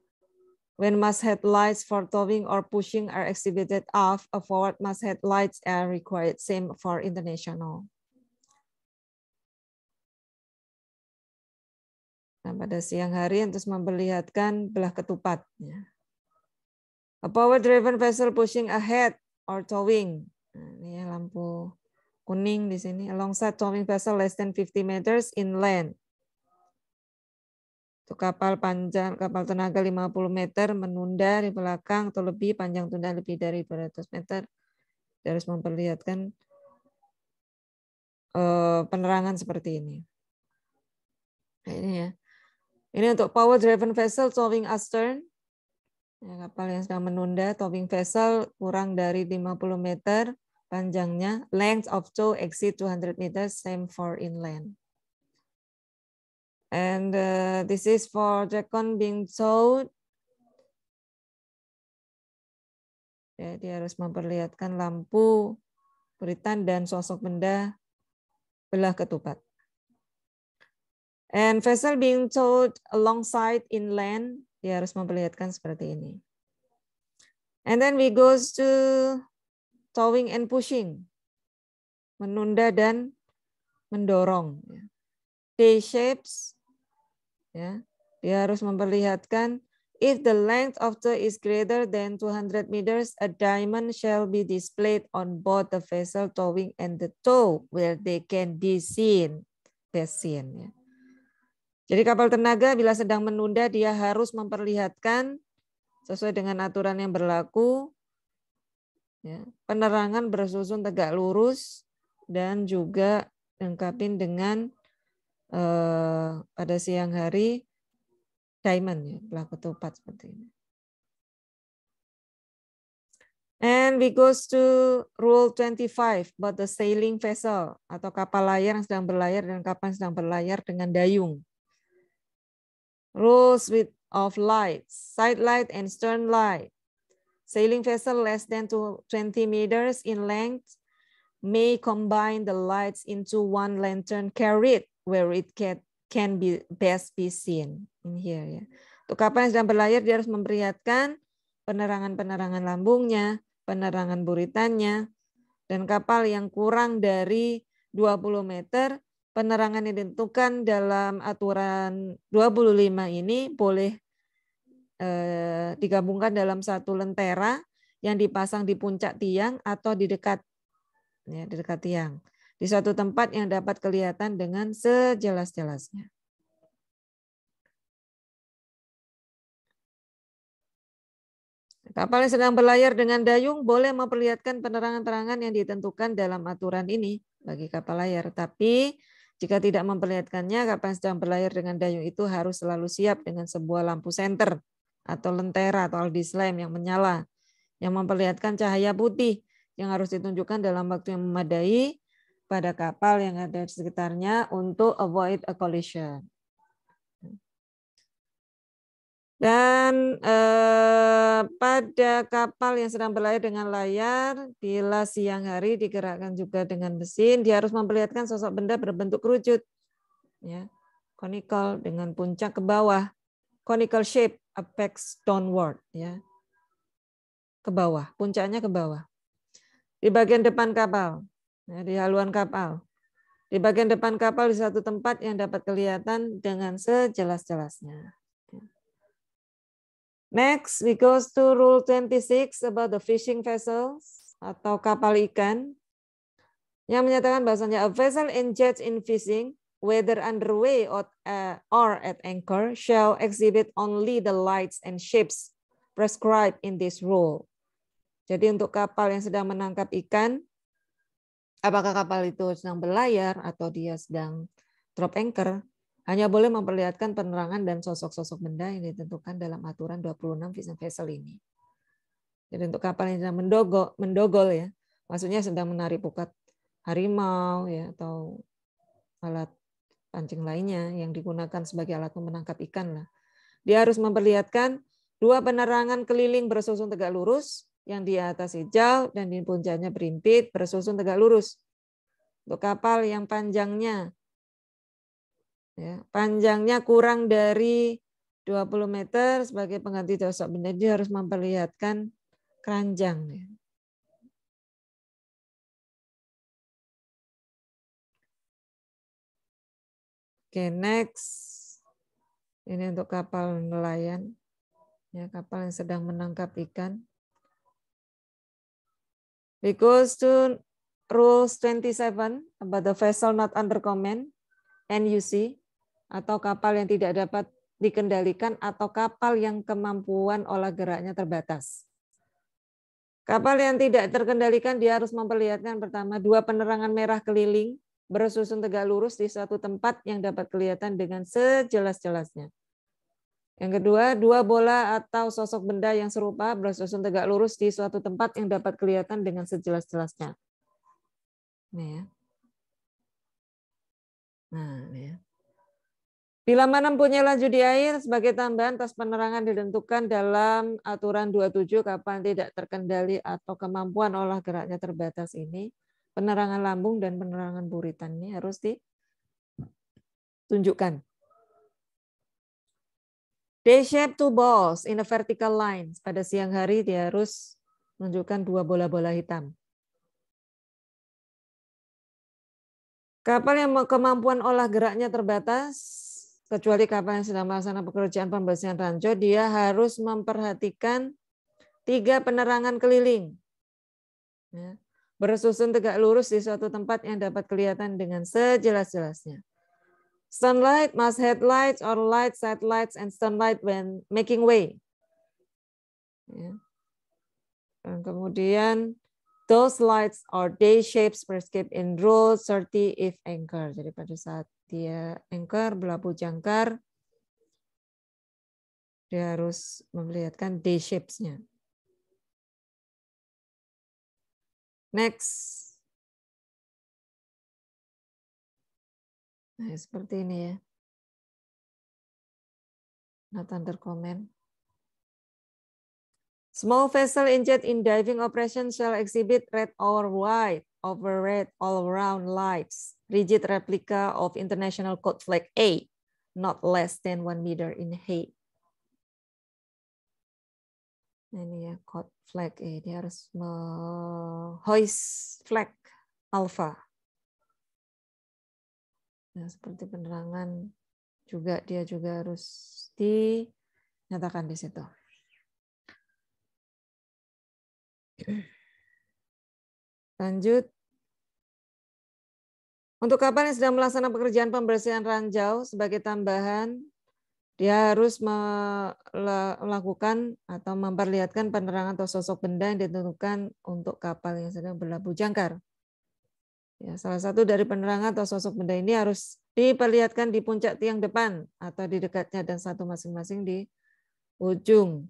When masthead lights for towing or pushing are exhibited aft, a forward masthead lights are required. Same for international. Nah, pada siang hari terus memperlihatkan belah ketupat. A power-driven vessel pushing ahead or towing. Nah, ini lampu kuning di sini. Alongside towing vessel less than 50 meters inland. Itu kapal panjang kapal tenaga 50 meter menunda di belakang atau lebih panjang tunda lebih dari 200 meter. Dia harus memperlihatkan eh, penerangan seperti ini. Nah, ini ya. Ini untuk power driven vessel towing astern. Ya, kapal yang sedang menunda towing vessel kurang dari 50 meter panjangnya. Length of tow exceed 200 meter, same for inland. And uh, this is for Jackon being towed. Ya, dia harus memperlihatkan lampu, beritan, dan sosok benda belah ketupat. And vessel being towed alongside inland, dia harus memperlihatkan seperti ini. And then we goes to towing and pushing. Menunda dan mendorong. Day shapes Ya, dia harus memperlihatkan if the length of the is greater than 200 meters, a diamond shall be displayed on both the vessel towing and the tow where they can be seen. be seen ya. Jadi kapal tenaga bila sedang menunda dia harus memperlihatkan sesuai dengan aturan yang berlaku ya, penerangan bersusun tegak lurus dan juga lengkapin dengan eh, pada siang hari diamond ya, pelaku ketupat seperti ini. And we goes to rule 25 about the sailing vessel atau kapal layar yang sedang berlayar dan kapal sedang berlayar dengan dayung. Rules with of light, side light and stern light. Sailing vessel less than 20 meters in length may combine the lights into one lantern carried where it can can be best be seen in here ya. Untuk kapal yang sedang berlayar dia harus memperlihatkan penerangan-penerangan lambungnya, penerangan buritannya, dan kapal yang kurang dari 20 meter, penerangan yang ditentukan dalam aturan 25 ini boleh eh, digabungkan dalam satu lentera yang dipasang di puncak tiang atau di dekat ya, di dekat tiang di satu tempat yang dapat kelihatan dengan sejelas-jelasnya. Kapal yang sedang berlayar dengan dayung boleh memperlihatkan penerangan-terangan yang ditentukan dalam aturan ini bagi kapal layar. Tapi jika tidak memperlihatkannya, kapal yang sedang berlayar dengan dayung itu harus selalu siap dengan sebuah lampu senter atau lentera atau aldislam yang menyala, yang memperlihatkan cahaya putih yang harus ditunjukkan dalam waktu yang memadai pada kapal yang ada di sekitarnya untuk avoid a collision. Dan eh, pada kapal yang sedang berlayar dengan layar, bila siang hari digerakkan juga dengan mesin, dia harus memperlihatkan sosok benda berbentuk kerucut, ya, conical dengan puncak ke bawah, conical shape, apex downward, ya, ke bawah, puncaknya ke bawah, di bagian depan kapal. Nah, di haluan kapal. Di bagian depan kapal di satu tempat yang dapat kelihatan dengan sejelas-jelasnya. Next, we go to rule 26 about the fishing vessels atau kapal ikan yang menyatakan bahasanya a vessel engaged in fishing whether underway or, uh, or at anchor shall exhibit only the lights and shapes prescribed in this rule. Jadi untuk kapal yang sedang menangkap ikan apakah kapal itu sedang berlayar atau dia sedang drop anchor, hanya boleh memperlihatkan penerangan dan sosok-sosok benda yang ditentukan dalam aturan 26 Vision Vessel ini. Jadi untuk kapal yang sedang mendogol, mendogol ya, maksudnya sedang menarik pukat harimau ya atau alat pancing lainnya yang digunakan sebagai alat menangkap ikan lah. Dia harus memperlihatkan dua penerangan keliling bersusun tegak lurus yang di atas hijau dan di puncaknya berimpit bersusun tegak lurus. Untuk kapal yang panjangnya ya, panjangnya kurang dari 20 meter sebagai pengganti sosok benda dia harus memperlihatkan keranjang. Ya. Oke, next. Ini untuk kapal nelayan. Ya, kapal yang sedang menangkap ikan. Because to rules 27 about the vessel not under command, NUC, atau kapal yang tidak dapat dikendalikan atau kapal yang kemampuan olah geraknya terbatas. Kapal yang tidak terkendalikan dia harus memperlihatkan pertama dua penerangan merah keliling bersusun tegak lurus di suatu tempat yang dapat kelihatan dengan sejelas-jelasnya. Yang kedua, dua bola atau sosok benda yang serupa bersusun tegak lurus di suatu tempat yang dapat kelihatan dengan sejelas-jelasnya. Ya. Nah, ya. Bila mana punya laju di air, sebagai tambahan tas penerangan ditentukan dalam aturan 27 kapan tidak terkendali atau kemampuan olah geraknya terbatas ini, penerangan lambung dan penerangan buritan ini harus ditunjukkan They shape two balls in a vertical line. Pada siang hari dia harus menunjukkan dua bola-bola hitam. Kapal yang kemampuan olah geraknya terbatas, kecuali kapal yang sedang melaksanakan pekerjaan pembersihan ranco, dia harus memperhatikan tiga penerangan keliling. Ya. Bersusun tegak lurus di suatu tempat yang dapat kelihatan dengan sejelas-jelasnya. Sunlight must headlights or light side and sunlight when making way. Ya. kemudian those lights or day shapes prescribed in rule 30 if anchor. Jadi pada saat dia anchor belabu jangkar dia harus memperlihatkan day shapes-nya. Next. Nah, seperti ini ya. under comment. Small vessel injured in diving operation shall exhibit red or white over red all round lights. Rigid replica of International Code Flag A, not less than one meter in height. Nah, ini ya code flag A, dia harus hoist flag alpha. Nah, seperti penerangan juga dia juga harus dinyatakan di situ. Lanjut. Untuk kapal yang sedang melaksanakan pekerjaan pembersihan ranjau sebagai tambahan, dia harus melakukan atau memperlihatkan penerangan atau sosok benda yang ditentukan untuk kapal yang sedang berlabuh jangkar. Ya, salah satu dari penerangan atau sosok benda ini harus diperlihatkan di puncak tiang depan atau di dekatnya dan satu masing-masing di ujung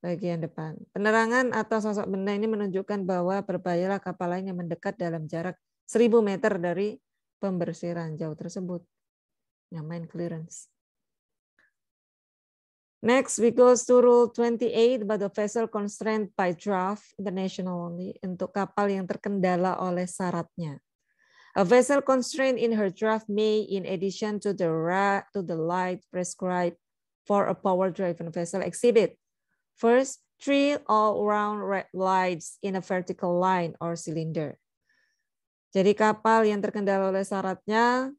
bagian depan. Penerangan atau sosok benda ini menunjukkan bahwa berbahayalah kapal lain yang mendekat dalam jarak 1000 meter dari pembersihan jauh tersebut. main clearance. Next, we go to Rule 28 about the vessel constrained by draft international only untuk kapal yang terkendala oleh syaratnya. A vessel constraint in her draft may, in addition to the, ra to the light prescribed for a power-driven vessel, exhibit first three all-round red lights in a vertical line or cylinder. Jadi kapal yang terkendala oleh syaratnya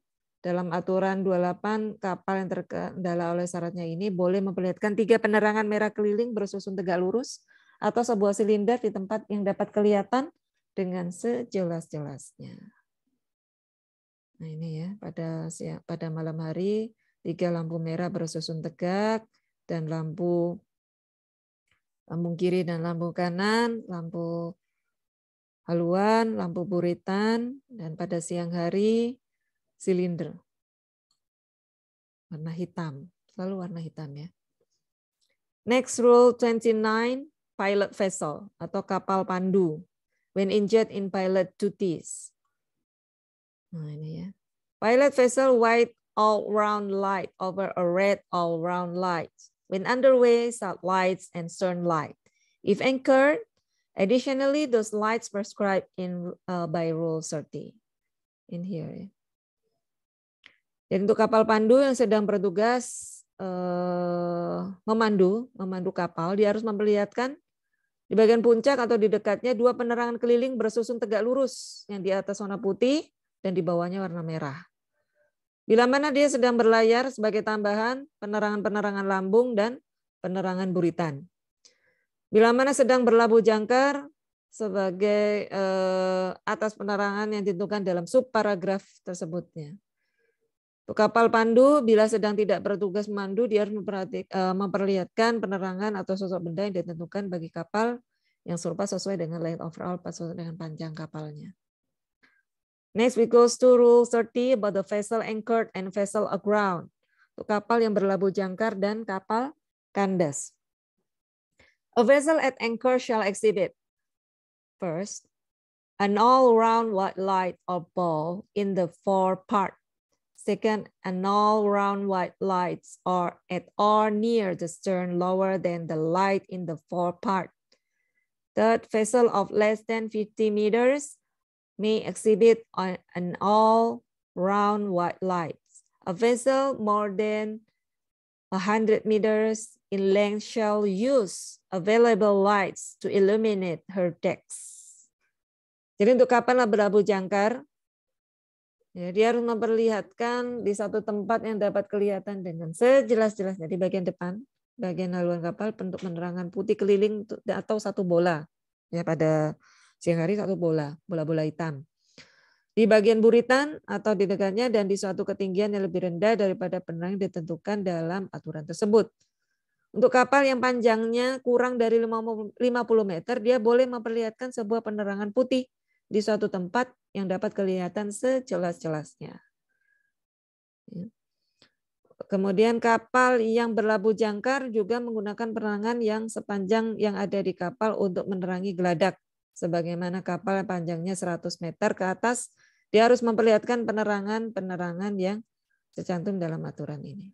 dalam aturan 28 kapal yang terkendala oleh syaratnya ini boleh memperlihatkan tiga penerangan merah keliling bersusun tegak lurus atau sebuah silinder di tempat yang dapat kelihatan dengan sejelas-jelasnya. Nah ini ya, pada siang, pada malam hari tiga lampu merah bersusun tegak dan lampu lambung kiri dan lampu kanan, lampu haluan, lampu buritan, dan pada siang hari silinder warna hitam, selalu warna hitam ya. Next rule 29, pilot vessel atau kapal pandu. When injured in pilot duties, Nah, oh, ini ya. Violet vessel white all-round light over a red all-round light. When underway, lights and stern light. If anchored, additionally, those lights prescribed in uh, by Rule 30. In here. Ya. Jadi untuk kapal pandu yang sedang bertugas eh, memandu, memandu kapal, dia harus memperlihatkan di bagian puncak atau di dekatnya dua penerangan keliling bersusun tegak lurus yang di atas zona putih dan di bawahnya warna merah. Bila mana dia sedang berlayar sebagai tambahan penerangan-penerangan lambung dan penerangan buritan. Bila mana sedang berlabuh jangkar sebagai eh, atas penerangan yang ditentukan dalam subparagraf tersebutnya. kapal pandu, bila sedang tidak bertugas memandu, dia harus eh, memperlihatkan penerangan atau sosok benda yang ditentukan bagi kapal yang serupa sesuai dengan layout overall sesuai dengan panjang kapalnya. Next, we go to rule 30 about the vessel anchored and vessel aground. Untuk kapal yang berlabuh jangkar dan kapal kandas. A vessel at anchor shall exhibit, first, an all-round white light or ball in the fore part. Second, an all-round white light or at or near the stern lower than the light in the fore part. Third, vessel of less than 50 meters may exhibit on an all-round white light. A vessel more than 100 meters in length shall use available lights to illuminate her decks. Jadi untuk kapan labu-labu jangkar? Ya, dia harus memperlihatkan di satu tempat yang dapat kelihatan dengan sejelas-jelasnya di bagian depan, bagian haluan kapal bentuk penerangan putih keliling atau satu bola ya pada Siang hari satu bola, bola-bola hitam. Di bagian buritan atau di dekatnya dan di suatu ketinggian yang lebih rendah daripada penerang ditentukan dalam aturan tersebut. Untuk kapal yang panjangnya kurang dari 50 meter, dia boleh memperlihatkan sebuah penerangan putih di suatu tempat yang dapat kelihatan sejelas-jelasnya. Ya. Kemudian kapal yang berlabuh jangkar juga menggunakan penerangan yang sepanjang yang ada di kapal untuk menerangi geladak sebagaimana kapal panjangnya 100 meter ke atas, dia harus memperlihatkan penerangan-penerangan yang tercantum dalam aturan ini.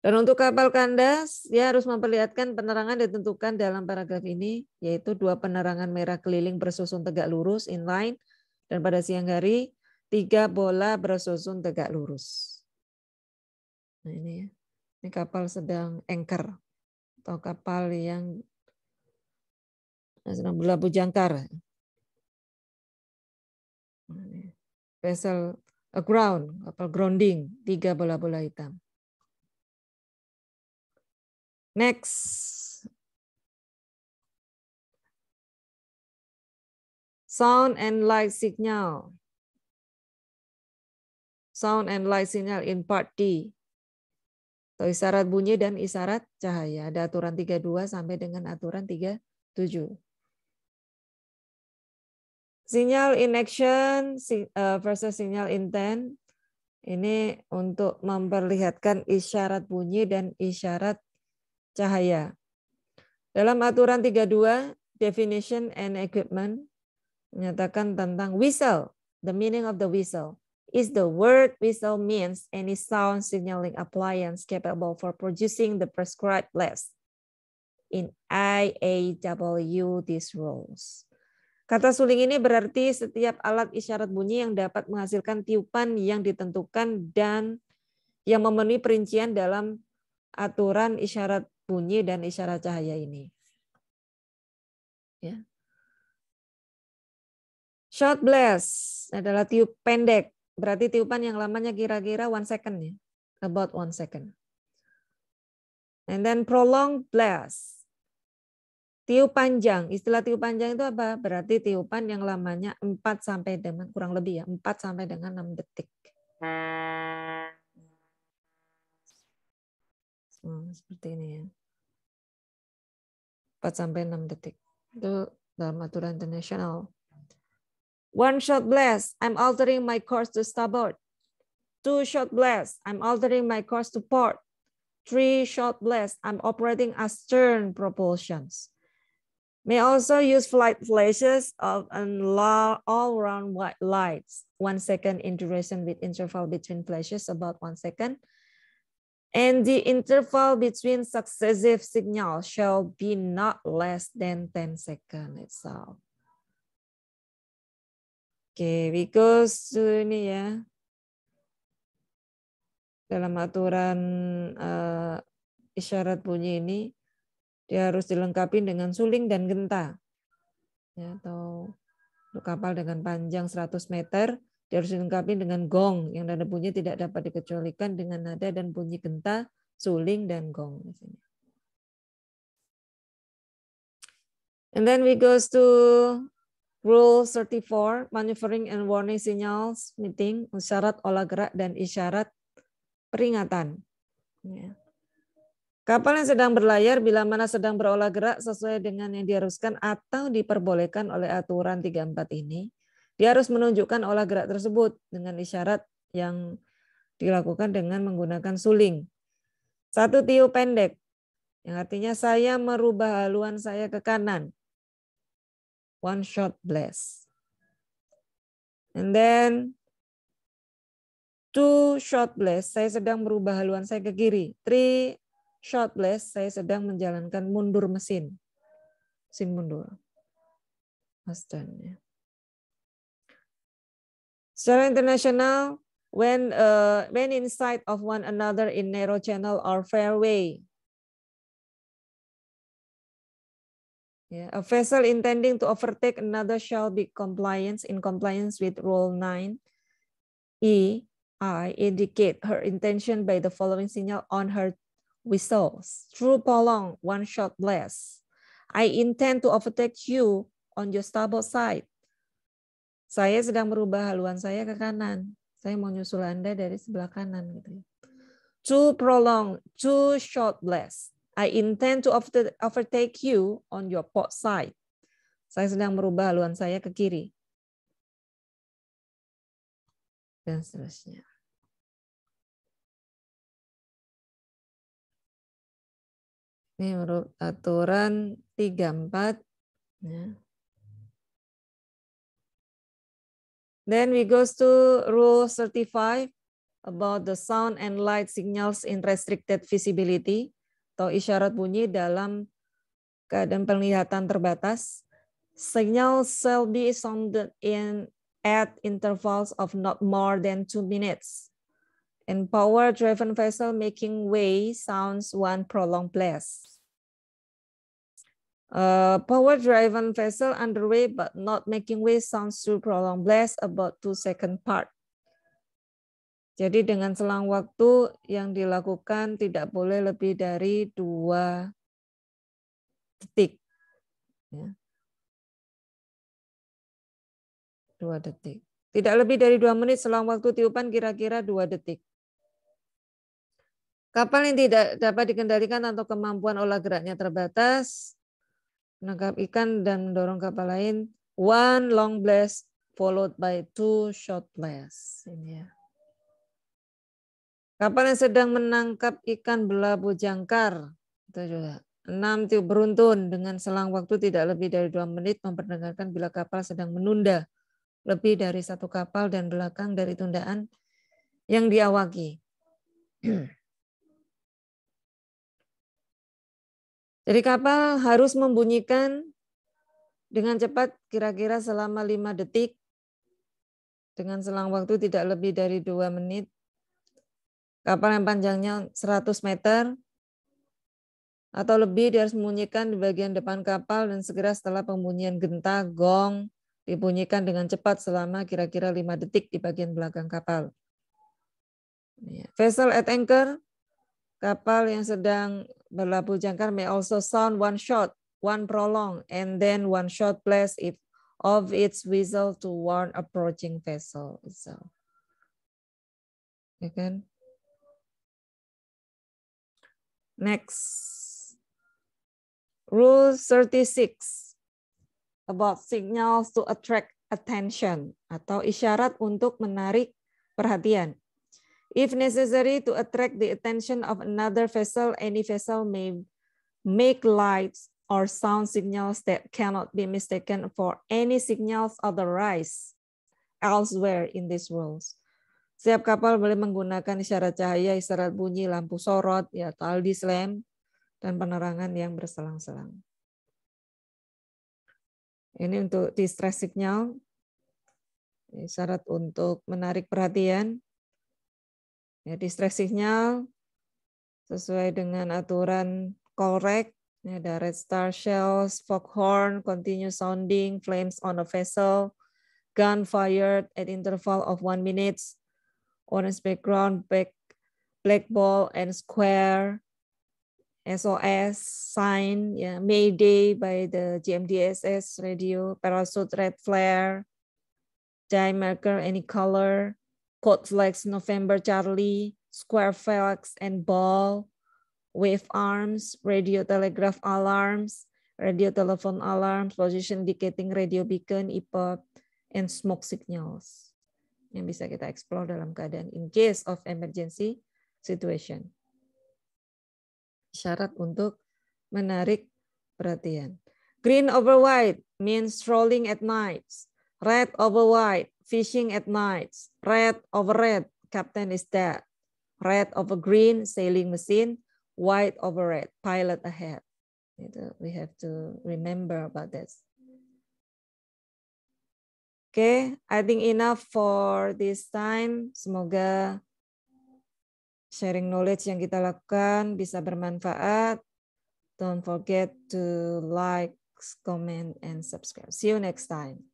Dan untuk kapal kandas, dia harus memperlihatkan penerangan ditentukan dalam paragraf ini, yaitu dua penerangan merah keliling bersusun tegak lurus, inline, dan pada siang hari, tiga bola bersusun tegak lurus. Nah ini ya. ini kapal sedang anchor atau kapal yang sedang berlabuh jangkar. Vessel ground, kapal grounding, tiga bola-bola hitam. Next. Sound and light signal. Sound and light signal in part D. So, isyarat bunyi dan isyarat cahaya. Ada aturan 32 sampai dengan aturan 37. Sinyal in action eh, versus sinyal intent. Ini untuk memperlihatkan isyarat bunyi dan isyarat cahaya. Dalam aturan 32, definition and equipment menyatakan tentang whistle. The meaning of the whistle is the word whistle means any sound signaling appliance capable for producing the prescribed less. In IAW, these rules. Kata suling ini berarti setiap alat isyarat bunyi yang dapat menghasilkan tiupan yang ditentukan dan yang memenuhi perincian dalam aturan isyarat bunyi dan isyarat cahaya ini. Ya. Short blast adalah tiup pendek, berarti tiupan yang lamanya kira-kira one second ya, about one second. And then prolonged blast Tiup panjang, istilah tiup panjang itu apa? Berarti tiupan yang lamanya 4 sampai dengan kurang lebih ya, 4 sampai dengan 6 detik. Hmm, seperti ini ya. 4 sampai 6 detik. Itu dalam aturan internasional. One shot blast, I'm altering my course to starboard. Two shot blast, I'm altering my course to port. Three shot blast, I'm operating astern propulsions may also use flight flashes of an all-round white lights, one second in duration with interval between flashes about one second. And the interval between successive signals shall be not less than 10 seconds itself. okay, we go to ini ya. Dalam aturan uh, isyarat bunyi ini, dia harus dilengkapi dengan suling dan genta. Ya, atau untuk kapal dengan panjang 100 meter, dia harus dilengkapi dengan gong yang nada bunyi tidak dapat dikecualikan dengan nada dan bunyi genta, suling, dan gong. And then we goes to Rule 34, Maneuvering and Warning Signals Meeting, syarat olah gerak dan isyarat peringatan. Yeah. Kapal yang sedang berlayar bila mana sedang berolah gerak sesuai dengan yang diharuskan atau diperbolehkan oleh aturan 34 ini, dia harus menunjukkan olah gerak tersebut dengan isyarat yang dilakukan dengan menggunakan suling. Satu tiu pendek, yang artinya saya merubah haluan saya ke kanan. One shot blast. And then two shot blast, saya sedang merubah haluan saya ke kiri. Three blast. saya sedang menjalankan mundur mesin. Mesin mundur. Past tense. Secara internasional, when uh, when in sight of one another in narrow channel or fairway. Yeah. A vessel intending to overtake another shall be compliance in compliance with Rule 9 E I indicate her intention by the following signal on her whistles, through polong, one shot blast. I intend to overtake you on your starboard side. Saya sedang merubah haluan saya ke kanan. Saya mau nyusul Anda dari sebelah kanan. gitu. Two prolong, two short blast. I intend to overtake you on your port side. Saya sedang merubah haluan saya ke kiri. Dan seterusnya. Ini menurut aturan 34. Ya. Then we goes to rule 35 about the sound and light signals in restricted visibility atau isyarat bunyi dalam keadaan penglihatan terbatas. Signals shall be sounded in at intervals of not more than two minutes. and power-driven vessel making way sounds one prolonged blast. Uh, power-driven vessel underway but not making way sounds too prolonged. Blast about two second part. Jadi dengan selang waktu yang dilakukan tidak boleh lebih dari dua detik. Ya. Dua detik. Tidak lebih dari dua menit selang waktu tiupan kira-kira dua detik. Kapal yang tidak dapat dikendalikan atau kemampuan olah geraknya terbatas, menangkap ikan dan mendorong kapal lain. One long blast followed by two short blasts. Ini ya. Kapal yang sedang menangkap ikan belabu jangkar. Itu juga. Enam tiup beruntun dengan selang waktu tidak lebih dari dua menit memperdengarkan bila kapal sedang menunda lebih dari satu kapal dan belakang dari tundaan yang diawaki. Dari kapal harus membunyikan dengan cepat kira-kira selama 5 detik dengan selang waktu tidak lebih dari 2 menit. Kapal yang panjangnya 100 meter atau lebih dia harus membunyikan di bagian depan kapal dan segera setelah pembunyian genta, gong, dibunyikan dengan cepat selama kira-kira 5 detik di bagian belakang kapal. Iya. Vessel at anchor, kapal yang sedang berlabuh jangkar may also sound one shot, one prolong, and then one shot blast it of its whistle to warn approaching vessel. So, ya kan? Next, rule 36 about signals to attract attention atau isyarat untuk menarik perhatian. If necessary to attract the attention of another vessel, any vessel may make lights or sound signals that cannot be mistaken for any signals otherwise elsewhere in this world. Setiap kapal boleh menggunakan isyarat cahaya, isyarat bunyi, lampu sorot, ya taldis slam, dan penerangan yang berselang-selang. Ini untuk distress signal, isyarat untuk menarik perhatian, Ya, distress signal sesuai dengan aturan korek ya, ada red star shells, foghorn, continuous sounding, flames on a vessel, gun fired at interval of one minutes. orange background, black, black ball and square, SOS sign, ya, Mayday by the GMDSS radio, parachute red flare, dye marker any color, quotes like November Charlie, Square Felix and Ball, wave arms, radio telegraph alarms, radio telephone alarms, position indicating radio beacon, EPUB, and smoke signals yang bisa kita explore dalam keadaan in case of emergency situation. Syarat untuk menarik perhatian. Green over white means strolling at night. Red over white fishing at night, red over red, captain is dead, red over green, sailing machine, white over red, pilot ahead. We have to remember about this. Okay, I think enough for this time. Semoga sharing knowledge yang kita lakukan bisa bermanfaat. Don't forget to like, comment, and subscribe. See you next time.